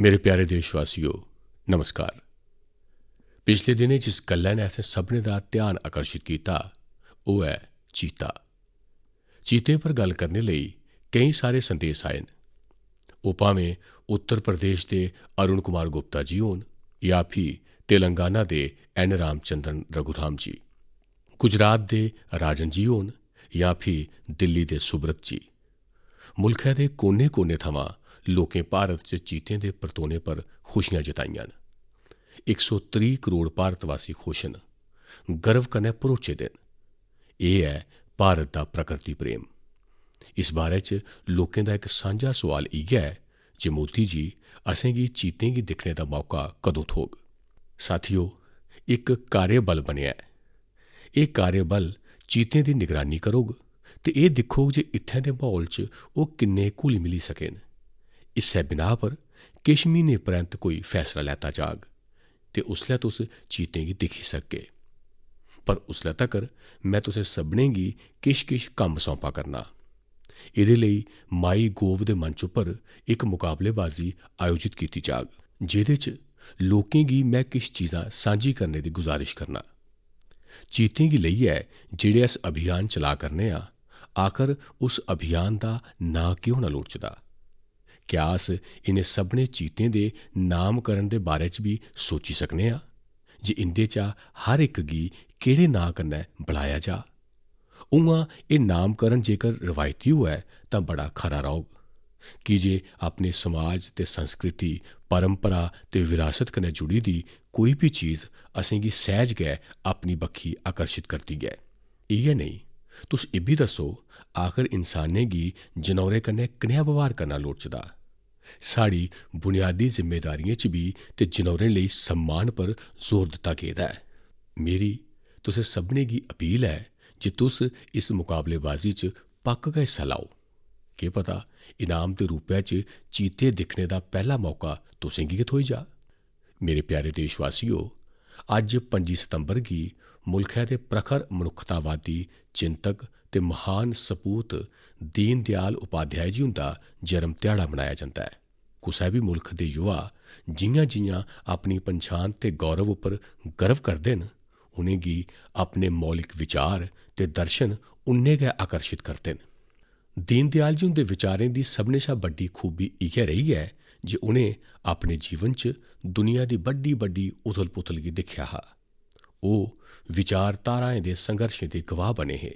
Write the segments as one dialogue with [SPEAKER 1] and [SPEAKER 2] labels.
[SPEAKER 1] ਮੇਰੇ ਪਿਆਰੇ ਦੇਸ਼ਵਾਸੀਓ ਨਮਸਕਾਰ ਪਿਛਲੇ ਦਿਨੇ ਜਿਸ ਗੱਲਾਂ ਨੇ ਆਪਣੇ ਸਭਨੇ ਦਾ ਧਿਆਨ ਆਕਰਸ਼ਿਤ ਕੀਤਾ ਉਹ ਹੈ ਚੀਤਾ ਚੀਤੇ ਪਰ ਗੱਲ ਕਰਨ ਲਈ ਕਈ ਸਾਰੇ ਸੰਦੇਸ਼ ਆਏ ਨੇ ਉਹ ਭਾਵੇਂ ਉੱਤਰ ਪ੍ਰਦੇਸ਼ ਦੇ ਅਰੁਣ ਕੁਮਾਰ ਗੁਪਤਾ ਜੀ ਹੋਣ ਜਾਂ ਫਿਰ ਤੇਲੰਗਾਨਾ ਦੇ ਐਨ ਰਾਮਚੰਦਨ ਰਘੁਰਾਮ ਜੀ ਗੁਜਰਾਤ ਦੇ ਰਾਜਨ ਜੀ ਹੋਣ ਜਾਂ ਫਿਰ ਦਿੱਲੀ ਦੇ ਸੁਬ੍ਰਤ ਜੀ ਮੁਲਕ ਦੇ ਕੋਨੇ-ਕੋਨੇ ਥਾਵਾਂ ਲੋਕੇ ਭਾਰਤ 'ਚ ਚੀਤੇ ਦੇ ਪਰਤੋਨੇ ਪਰ ਖੁਸ਼ੀਆਂ ਜਤਾਈਆਂ ਨੇ 130 ਕਰੋੜ ਭਾਰਤ ਵਾਸੀ ਖੁਸ਼ ਨੇ ਗਰਵ ਕਨੇ ਪਰੋਚੇ ਦੇ ਇਹ ਹੈ ਭਾਰਤ ਦਾ ਪ੍ਰਕਿਰਤੀ ਪ੍ਰੇਮ ਇਸ ਬਾਰੇ 'ਚ ਲੋਕਾਂ ਦਾ ਇੱਕ ਸਾਂਝਾ ਸਵਾਲ ਇਹ ਹੈ ਮੋਤੀ ਜੀ ਅਸੀਂ ਕੀ ਚੀਤੇ ਕੀ ਦਿਖਣੇ ਦਾ ਮੌਕਾ ਕਦੋਂ ਥੋਗ ਸਾਥੀਓ ਇੱਕ ਕਾਰਯਬਲ ਬਣਿਆ ਇਹ ਕਾਰਯਬਲ ਚੀਤੇ ਦੀ ਨਿਗਰਾਨੀ ਕਰੋਗ ਤੇ ਇਹ ਦੇਖੋ ਜੇ ਇੱਥੇ ਦੇ ਭੌਲ 'ਚ ਉਹ ਕਿੰਨੇ ਕੁਲ ਮਿਲ ਸਕੇ ਨੇ इसै बिनाह पर किश म्हीने परैंत कोई फैसला लैता जाग ते उसलै तुस चीतें गी दिक्खी सकगे पर उसलै तक्कर में तुसें सभनें गी किश किश कम्म सौंपा करना एह्दे लेई माई गोव दे मंच उप्पर इक मुकाबलेबाजी आयोजत कीती जाग जेह्दे च लोकें गी में किश चीजां सांझी करने दी गुजारिश करना चीतें गी लेइयै जेह्ड़े अस अभियान चला करने आं आखर उस अभियान दा नांऽ केह् होना लोड़चदा ਕਿਆਸ ਇਹਨੇ ਸਭਨੇ ਚੀਤੇ ਦੇ ਨਾਮ ਕਰਨ ਦੇ ਬਾਰੇ ਚ ਵੀ ਸੋਚੀ ਸਕਨੇ ਆ ਜੇ ਇੰਦੇ ਚ ਹਰ ਇੱਕ ਗੀ ਕਿਹੜੇ ਨਾਮ ਕਰਨਾ ਬੁਲਾਇਆ ਜਾ ਉਂਗਾ ਇਹ ਨਾਮਕਰਨ ਜੇਕਰ ਰਵਾਇਤੀ ਹੋਇਆ ਤਾਂ ਬੜਾ ਖਰਾ ਰੋਗ ਕੀ ਜੇ ਆਪਣੇ ਸਮਾਜ ਤੇ ਸੰਸਕ੍ਰਿਤੀ ਪਰੰਪਰਾ ਤੇ ਵਿਰਾਸਤ ਕਨੇ ਜੁੜੀ ਦੀ ਕੋਈ ਵੀ ਚੀਜ਼ ਅਸੀਂ ਕੀ ਸਹਿਜ ਗਏ ਆਪਣੀ ਬੱਖੀ ਆਕਰਸ਼ਿਤ ਕਰਦੀ ਗਏ ਇਹ ਨਹੀਂ ਤੁਸ ਇਬੀ ਦੱਸੋ ਆਖਰ ਇਨਸਾਨ ਨੇ ਗੀ ਜਨੌਰੇ ਕਨੇ ਕਨਿਆ ਵਿਵਹਾਰ ਕਰਨਾ ਲੋੜਚਦਾ ਸਾੜੀ ਬੁਨਿਆਦੀ ਜ਼ਿੰਮੇਵਾਰੀਆਂ ਚ ਵੀ ਤੇ ਜਨੌਰੇ ਲਈ ਸਨਮਾਨ ਪਰ ਜ਼ੋਰ ਦਿੱਤਾ ਗਿਆ ਹੈ ਮੇਰੀ ਤੁਸੇ ਸਭਨੇ ਗੀ ਅਪੀਲ ਹੈ ਜੇ ਤੁਸ ਇਸ ਮੁਕਾਬਲੇਬਾਜ਼ੀ ਚ ਪੱਕ ਕੇ ਸਲਾਓ ਕੀ ਪਤਾ ਇਨਾਮ ਦੇ ਰੂਪਿਆ ਚ ਚੀਤੇ ਦਿਖਣੇ ਦਾ ਪਹਿਲਾ ਮੌਕਾ ਤੁਸੇ ਕੀ ਕਿਥੋਈ ਜਾ ਮੇਰੇ ਪਿਆਰੇ ਦੇਸ਼ਵਾਸੀਓ ਅੱਜ 25 ਸਤੰਬਰ ਗੀ ਮੁਲਕ ਹੈ ਤੇ ਪ੍ਰਖਰ ਮਨੁੱਖਤਾਵਾਦੀ ਚਿੰਤਕ ਤੇ ਮਹਾਨ ਸਪੂਤ ਦੀਨ ਦਿਆਲ ਉਪਾਧਿਆਇ ਜੀ ਹੁੰਦਾ ਜਨਮ ਦਿਹਾੜਾ ਮਨਾਇਆ ਜਾਂਦਾ ਹੈ ਕੁਸਾ ਵੀ ਮੁਲਕ ਦੇ ਯੁਵਾ ਜੀਆਂ ਜੀਆਂ ਆਪਣੀ ਪਛਾਣ ਤੇ ਗੌਰਵ ਉੱਪਰ ਗਰਵ ਕਰਦੇ ਨੇ ਉਹਨੇ ਕੀ ਆਪਣੇ ਮੌਲਿਕ ਵਿਚਾਰ ਤੇ ਦਰਸ਼ਨ ਉਨੇ ਗਏ ਆਕਰਸ਼ਿਤ ਕਰਦੇ ਨੇ ਦੀਨ ਦਿਆਲ ਜੀ ਦੇ ਵਿਚਾਰੇ ਦੀ ਸਭਨੇ ਸ਼ਾ ਵੱਡੀ ਖੂਬੀ ਇਹ ਰਹੀ ਹੈ ਜੇ ਉਹਨੇ ਆਪਣੇ ਜੀਵਨ 'ਚ ਦੁਨੀਆ ਦੀ ਵੱਡੀ ਵੱਡੀ ਉਥਲ-ਪੁਥਲ ਕੀ ਦੇਖਿਆ ਹਾ ਉਹ ਵਿਚਾरधाराएं ਦੇ ਸੰਘਰਸ਼ ਦੇ ਗਵਾਹ ਬਣੇ ਹੈ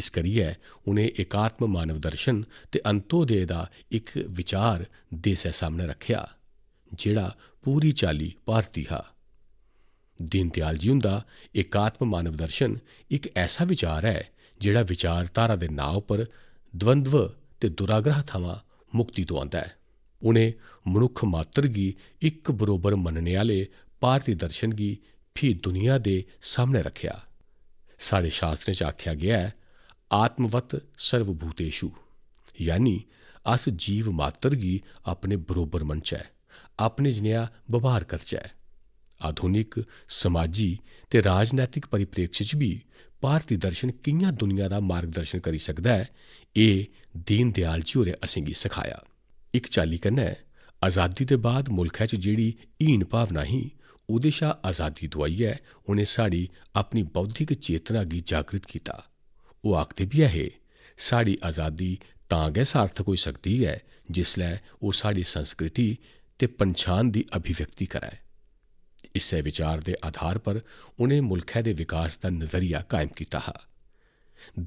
[SPEAKER 1] ਇਸ ਕਰੀਏ ਉਹਨੇ ਇਕਾਤਮ ਮਾਨਵ ਦਰਸ਼ਨ ਤੇ ਅੰਤੋਦੇ ਦਾ ਇੱਕ ਵਿਚਾਰ ਦੇਸੇ ਸਾਹਮਣੇ ਰੱਖਿਆ ਜਿਹੜਾ ਪੂਰੀ ਚਾਲੀ ਭਾਰਤੀ ਹਾ ਦੀਨ ਦਿਆਲ ਜੀ ਹੁੰਦਾ ਇਕਾਤਮ ਮਾਨਵ ਦਰਸ਼ਨ ਇੱਕ ਐਸਾ ਵਿਚਾਰ ਹੈ ਜਿਹੜਾ ਵਿਚਾਰਧਾਰਾ ਦੇ ਨਾਂ ਉੱਪਰ ਦਵੰਦਵ ਤੇ ਦੁਰਾਗ੍ਰਹ ਥਾਵਾਂ ਮੁਕਤੀ ਤੋਂ ਹੈ ਉਹਨੇ ਮਨੁੱਖ ਮਾਤਰ ਦੀ ਇੱਕ ਬਰੋਬਰ ਮੰਨਣ ਵਾਲੇ ਭਾਰਤੀ ਦਰਸ਼ਨ ਦੀ ਵੀ ਦੁਨੀਆ ਦੇ ਸਾਹਮਣੇ ਰੱਖਿਆ ਸਾਡੇ ਸ਼ਾਸਤਰ ਵਿੱਚ ਆਖਿਆ ਗਿਆ ਹੈ ਆਤਮਵਤ ਸਰਵਭੂਤੇਸ਼ੂ ਯਾਨੀ ਅਸ ਜੀਵ ਮਾਤਰ ਗੀ ਆਪਣੇ ਬਰੋਬਰ ਮੰਚੈ ਹੈ ਆਪਣੇ ਜਨਿਆ ਵਿਵਹਾਰ ਕਰਚੈ ਹੈ ਆਧੁਨਿਕ ਸਮਾਜੀ ਤੇ ਰਾਜਨੀਤਿਕ ਪਰਿਪ੍ਰੇਕਸ਼ ਵੀ ਭਾਰਤੀ ਦਰਸ਼ਨ ਕਿੰਨਾ ਦੁਨੀਆ ਦਾ ਮਾਰਗਦਰਸ਼ਨ ਕਰੀ ਸਕਦਾ ਹੈ ਇਹ ਦੀਨ ਦਿਆਲ ਜੀ ਹੋਰੇ ਕੀ ਸਿਖਾਇਆ ਇੱਕ ਚਾਲੀ ਹੈ ਆਜ਼ਾਦੀ ਦੇ ਬਾਅਦ ਮੁਲਕ 'ਚ ਜਿਹੜੀ ਈਨ ਭਾਵਨਾ ਹੀ ओह्दे शा अजादी दोआइयै उ'नें साढ़ी अपनी बौद्धिक चेतना गी जागृत कीता ओह् आखदे बी ऐहे साढ़ी अजादी तां गै सार्थक होई सकदी ऐ जिसलै ओह् साढ़ी संस्कृति ते पन्छान दी अभिव्यक्ति करै इस्सै विचार दे आधार पर उ'नें मुल्खै दे विकास दा नजरिया कायम कीता हा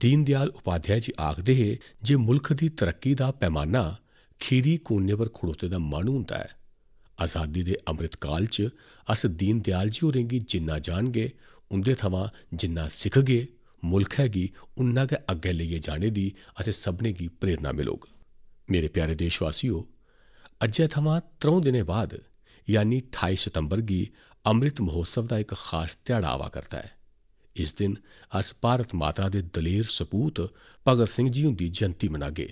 [SPEAKER 1] दीनदयाल उपाध्याय जी आखदे हे जे मुल्ख दी तरक्की दा पैमाना खीरी कोने पर खड़ोते दा माह्नू होंदा ऐ ਆਜ਼ਾਦੀ ਦੇ ਅੰਮ੍ਰਿਤ ਕਾਲ ਚ ਅਸਦੀਨ ਦਿਆਲ ਜੀ ਹੋਰੇ ਕੀ ਜਿੰਨਾ ਜਾਣਗੇ ਉੰਦੇ ਥਮਾਂ ਜਿੰਨਾ ਸਿੱਖਗੇ ਮੁਲਕ ਹੈਗੀ ਉਨਾਂ ਦੇ ਅੱਗੇ ਲਈਏ ਜਾਣੇ ਦੀ ਅਤੇ ਸਭਨੇ ਕੀ ਪ੍ਰੇਰਣਾ ਮਿਲੋਗ ਮੇਰੇ ਪਿਆਰੇ ਦੇਸ਼ਵਾਸੀਓ ਅੱਜੇ ਥਵਾ ਤਰੋਂ ਦਿਨੇ ਬਾਅਦ ਯਾਨੀ 28 ਸਤੰਬਰ ਕੀ ਅੰਮ੍ਰਿਤ ਮਹੋਤਸਵ ਦਾ ਇੱਕ ਖਾਸ ਧਿਆੜਾ ਆਵਾ ਕਰਦਾ ਹੈ ਇਸ ਦਿਨ ਅਸ ਭਾਰਤ ਮਾਤਾ ਦੇ ਦਲੇਰ ਸਪੂਤ ਭਗਤ ਸਿੰਘ ਜੀ ਹੁੰਦੀ ਜਨਤੀ ਮਨਾਗੇ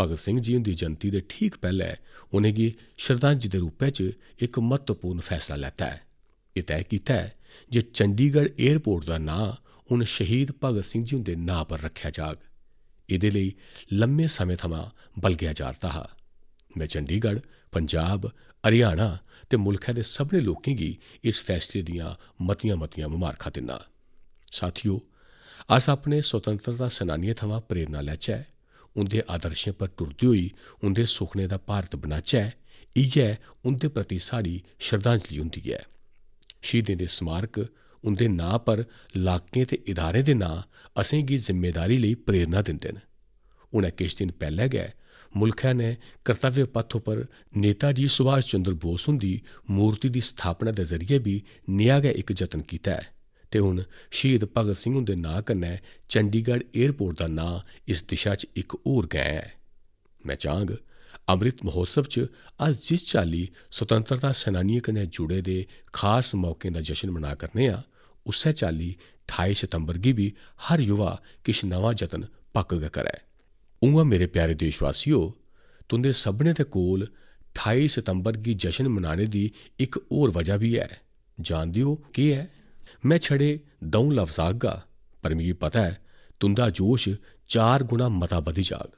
[SPEAKER 1] ਭਗਤ ਸਿੰਘ ਜੀ ਦੀ ਜਨਤੀ ਦੇ ਠੀਕ ਪਹਿਲੇ ਉਹਨੇ ਕੀ ਸ਼ਰਧਾਂਜਲੀ ਦੇ ਰੂਪ ਵਿੱਚ ਇੱਕ ਮਹੱਤਵਪੂਰਨ ਫੈਸਲਾ ਲੈਤਾ ਹੈ ਇਹ ਤੈਅ ਕੀਤਾ ਹੈ ਜੇ ਚੰਡੀਗੜ੍ਹ 에ਅਰਪੋਰਟ ਦਾ ਨਾਂ ਉਹਨ ਸ਼ਹੀਦ ਭਗਤ ਸਿੰਘ ਜੀ ਦੇ ਨਾਂ ਪਰ ਰੱਖਿਆ ਜਾਗ ਇਹਦੇ ਲਈ ਲੰਮੇ ਸਮੇਂ ਥਮਾ ਬਲਗਿਆ ਜਾ ਰਤਾ ਹੈ ਮੈਂ ਚੰਡੀਗੜ੍ਹ ਪੰਜਾਬ ਹਰਿਆਣਾ ਤੇ ਮੁਲਕਾਂ ਦੇ ਸਭਨੇ ਲੋਕਾਂ ਦੀ ਇਸ ਫੈਸਲੇ ਦੀਆਂ ਮਤੀਆਂ-ਮਤੀਆਂ ਮੁਬਾਰਕਾਂ ਦਿੰਦਾ ਸਾਥੀਓ ਅਸ ਆਪਣੇ ਸੁਤੰਤਰਤਾ ਸੈਨਾਨੀਆਂ ਥਵਾ ਪ੍ਰੇਰਣਾ ਚਾਹੇ ਉਹਦੇ ਆਦਰਸ਼ਾਂ ਪਰ ਟੁਰਦੀ ਹੋਈ ਉਹਦੇ ਸੁਖਨੇ ਦਾ ਭਾਰਤ ਬਣਾਚਾ ਇਹ ਉਹਦੇ ਪ੍ਰਤੀ ਸਾਡੀ ਸ਼ਰਧਾਂਜਲੀ ਹੁੰਦੀ ਹੈ ਸ਼ਹੀਦਾਂ ਦੇ ਸਮਾਰਕ ਉਹਦੇ ਨਾਂ ਪਰ ਲਾਕੇ ਤੇ ਇਦਾਰੇ ਦੇ ਨਾਂ ਅਸੀਂ ਕੀ ਜ਼ਿੰਮੇਵਾਰੀ ਲਈ ਪ੍ਰੇਰਣਾ ਦਿੰਦੇ ਨੇ ਉਹਨਾਂ ਕਿਛ ਦਿਨ ਪਹਿਲੇ ਗਏ ਮੁਲਖਾ ਨੇ ਕਰਤੱਵਯ ਪੱਥ ਉਪਰ ਨੇਤਾ ਜੀ ਸੁਭਾਸ਼ ਚੰਦਰ ਬੋਸ ਹੁੰਦੀ ਮੂਰਤੀ ਦੀ ਸਥਾਪਨਾ ਦੇ ਜ਼ਰੀਏ ਵੀ ਨਿਆਗਾ ਇੱਕ ਯਤਨ ਕੀਤਾ ਹੈ ਤੇ ਹੁਣ ਸ਼ਹੀਦ ਭਗਤ ਸਿੰਘ ਦੇ ਨਾਂ ਕੰਨੇ ਚੰਡੀਗੜ੍ਹ 에ਅਰਪੋਰਟ ਦਾ ਨਾਂ ਇਸ ਦਿਸ਼ਾ 'ਚ ਇੱਕ ਹੋਰ ਗਿਆ ਹੈ ਮੈਂ ਚਾਹਾਂਗ ਅੰਮ੍ਰਿਤ ਮਹੋਤਸਵ 'ਚ ਅੱਜ ਜਿਸ ਚਾਲੀ ਸੁਤੰਤਰਤਾ ਸੈਨਾਨੀਆਂ ਕੰਨੇ ਜੁੜੇ ਦੇ ਖਾਸ ਮੌਕੇ ਦਾ ਜਸ਼ਨ ਮਨਾ ਕਰਨੇ ਆ ਉਸੇ ਚਾਲੀ 28 ਸਤੰਬਰ ਗੀ ਵੀ ਹਰ ਯੁਵਾ ਕਿਛ ਨਵਾਂ ਯਤਨ ਪੱਕ ਗ ਕਰੇ ਉਹਾਂ ਮੇਰੇ ਪਿਆਰੇ ਦੇਸ਼ਵਾਸੀਓ ਤੁੰਦੇ ਸਭਨੇ ਦੇ ਕੋਲ 28 ਸਤੰਬਰ ਗੀ ਜਸ਼ਨ ਮਨਾਣੇ ਦੀ ਇੱਕ ਹੋਰ ਵਜ੍ਹਾ ਵੀ ਹੈ ਜਾਣਦੇ ਹੋ ਕੀ ਹੈ ਮੈਂ ਛੜੇ ਦਉ ਲਫ਼ਜ਼ਾਗਾ ਪਰ ਮੈਨੂੰ ਪਤਾ ਹੈ ਤੁੰਦਾ ਜੋਸ਼ ਚਾਰ ਗੁਣਾ ਮਤਾ ਵਧ ਜਾਗ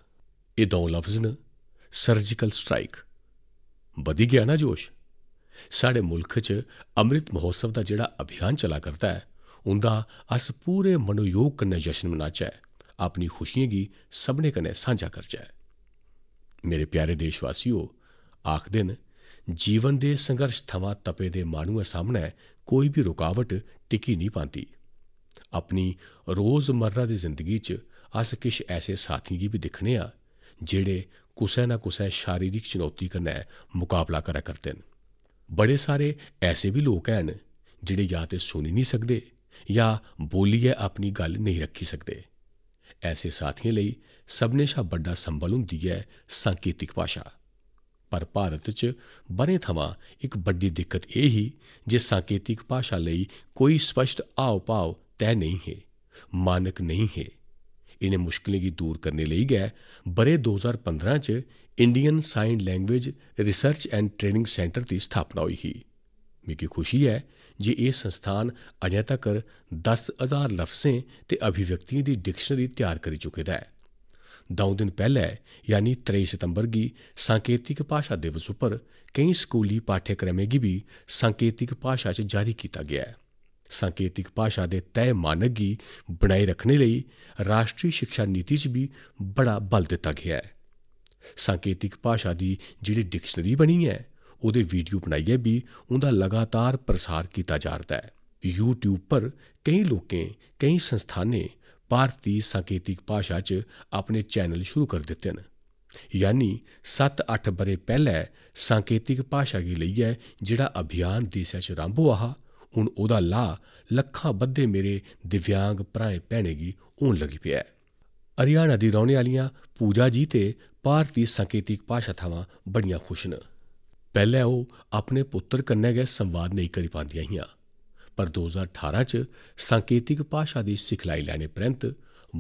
[SPEAKER 1] ਇਹ ਦਉ ਲਫ਼ਜ਼ ਨ ਸਰਜੀਕਲ ਸਟ੍ਰਾਈਕ ਵਧੀ ਗਿਆ ਨਾ ਜੋਸ਼ ਸਾਡੇ ਮੁਲਕ 'ਚ ਅੰਮ੍ਰਿਤ ਮਹੋਤਸਵ ਦਾ ਜਿਹੜਾ ਅਭਿਆਨ ਚਲਾ ਕਰਦਾ ਹੈ ਉਹਦਾ ਅਸ ਪੂਰੇ ਮਨੋਯੋਗ ਕਨੇ ਜਸ਼ਨ ਮਨਾਚਾ ਹੈ ਆਪਣੀ ਖੁਸ਼ੀਆਂ ਕੀ ਸਭਨੇ ਕਨੇ ਸਾਂਝਾ ਕਰ ਜਾਏ ਮੇਰੇ ਪਿਆਰੇ ਦੇਸ਼ਵਾਸੀਓ ਆਖ ਦਿਨ ਜੀਵਨ ਦੇ ਸੰਘਰਸ਼ ਥਵਾ ਤਪੇ ਦੇ ਮਾਨੂਆ ਸਾਹਮਣੇ ਕੋਈ ਵੀ ਰੁਕਾਵਟ ਟਿਕੀ ਨਹੀਂ ਪਾਉਂਦੀ ਆਪਣੀ ਰੋਜ਼ਮਰਰਾ ਦੀ ਜ਼ਿੰਦਗੀ 'ਚ ਅਸ ਕਿਛ ਐਸੇ ਸਾਥੀ ਵੀ ਦਿਖਣੇ ਆ ਜਿਹੜੇ ਕੁਸੈ ਨਾ ਕੁਸੈ ਸ਼ਾਰੀਰਿਕ ਚੁਣੌਤੀ ਕਰਨਾ ਮੁਕਾਬਲਾ ਕਰਾ ਕਰਦੇ ਨੇ ਬੜੇ ਸਾਰੇ ਐਸੇ ਵੀ ਲੋਕ ਹਨ ਜਿਹੜੇ ਜਾਂ ਤੇ ਸੁਣ ਨਹੀਂ ਸਕਦੇ ਜਾਂ ਬੋਲੀਏ ਆਪਣੀ ਗੱਲ ਨਹੀਂ ਰੱਖੀ ਸਕਦੇ ਐਸੇ ਸਾਥੀਆਂ ਲਈ ਸਭਨੇ ਸ਼ਾ ਵੱਡਾ ਸੰਬਲ ਹੁੰਦੀ ਹੈ ਸੰਕੇਤਿਕ ਭਾਸ਼ਾ ਪਰ ਭਾਰਤ 'ਚ ਬਨੇ ਥਵਾ ਇੱਕ ਵੱਡੀ ਦਿੱਕਤ ਇਹ ਹੀ ਜੇ ਸੰਕੇਤਿਕ ਭਾਸ਼ਾ ਲਈ ਕੋਈ ਸਪਸ਼ਟ ਆਉ-ਪਾਉ ਤੈ ਨਹੀਂ ਹੈ ਮਾਨਕ ਨਹੀਂ ਹੈ ਇਹਨੇ ਮੁਸ਼ਕਲੇ ਕੀ ਦੂਰ ਕਰਨੇ ਲਈ ਗਏ ਬਰੇ 2015 ਚ Indian sign language research and training centre ਦੀ ਸਥਾਪਨਾ ਹੋਈ ਹੀ ਮੇਕੀ ਖੁਸ਼ੀ ਹੈ ਜੇ ਇਹ ਸੰਸਥਾਨ ਅਜੇ ਤੱਕ 10000 ਲਫ਼ਜ਼ਾਂ ਤੇ ਅਭਿਵਿਅਕਤੀਆਂ ਦੀ ਡਿਕਸ਼ਨਰੀ ਤਿਆਰ ਕਰ ਚੁੱਕੇ ਦਾ ਹੈ ਦੋ ਦਿਨ ਪਹਿਲੇ ਯਾਨੀ 23 ਸਤੰਬਰ ਦੀ ਸੰਕੇਤਿਕ ਭਾਸ਼ਾ ਦਿਵਸ ਉਪਰ ਕਈ ਸਕੂਲੀ ਪਾਠਕ੍ਰਮੇ ਗੀ ਵੀ ਸੰਕੇਤਿਕ ਭਾਸ਼ਾ ਚ ਜਾਰੀ ਕੀਤਾ ਗਿਆ ਹੈ ਸੰਕੇਤਿਕ ਭਾਸ਼ਾ ਦੇ ਤੈ ਮਾਨਕ ਗੀ ਬਣਾਈ ਰੱਖਣੇ ਲਈ ਰਾਸ਼ਟਰੀ ਸਿੱਖਿਆ ਨੀਤੀ ਚ ਵੀ ਬੜਾ ਬਲ ਦਿੱਤਾ ਗਿਆ ਹੈ ਸੰਕੇਤਿਕ ਭਾਸ਼ਾ ਦੀ ਜਿਹੜੀ ਡਿਕਸ਼ਨਰੀ ਬਣੀ ਹੈ ਉਹਦੇ ਵੀਡੀਓ ਬਣਾਈਏ ਵੀ ਉਹਦਾ ਲਗਾਤਾਰ ਪ੍ਰਸਾਰ ਕੀਤਾ ਜਾ ਰਿਹਾ ਹੈ YouTube ਪਰ ਕਈ ਲੋਕਾਂ ਕਈ ਸੰਸਥਾਵਾਂ ਨੇ ਭਾਰਤੀ ਸੰਕੇਤਿਕ ਭਾਸ਼ਾ 'ਚ ਆਪਣੇ ਚੈਨਲ ਸ਼ੁਰੂ ਕਰ ਦਿੱਤੇ ਨੇ ਯਾਨੀ 7-8 ਬਰੇ ਪਹਿਲੇ ਸੰਕੇਤਿਕ ਭਾਸ਼ਾ ਕੀ ਲਈ ਹੈ ਜਿਹੜਾ ਅਭਿਆਨ ਦੇਸ਼ਾ 'ਚ ਰਾਂਭੋ ਆਹਾ ਹੁਣ ਉਹਦਾ ਲਾ ਲੱਖਾਂ ਬੱਧੇ ਮੇਰੇ ਦਿਵਿਆਂਗ ਭਰਾਏ ਭੈਣੇਗੀ ਹੋਣ ਲੱਗੀ ਪਿਆ ਹਰਿਆਣਾ ਦੀ ਰਹਿਣ ਵਾਲੀਆਂ ਪੂਜਾ ਜੀ ਤੇ ਭਾਰਤੀ ਸੰਕੇਤਿਕ ਭਾਸ਼ਾ ਥਾਵਾਂ ਬੜੀਆਂ ਖੁਸ਼ ਨੇ ਪਹਿਲੇ ਉਹ ਆਪਣੇ ਪੁੱਤਰ ਕੰਨੇ ਗਏ ਸੰਵਾਦ ਨਹੀਂ ਕਰੀ ਪਾਉਂਦੀਆਂ ਹੀਆਂ ਪਰ 2018 ਚ ਸੰਕੇਤਿਕ ਭਾਸ਼ਾ ਦੀ ਸਿਖਲਾਈ ਲੈਣੇ ਪ੍ਰੰਤ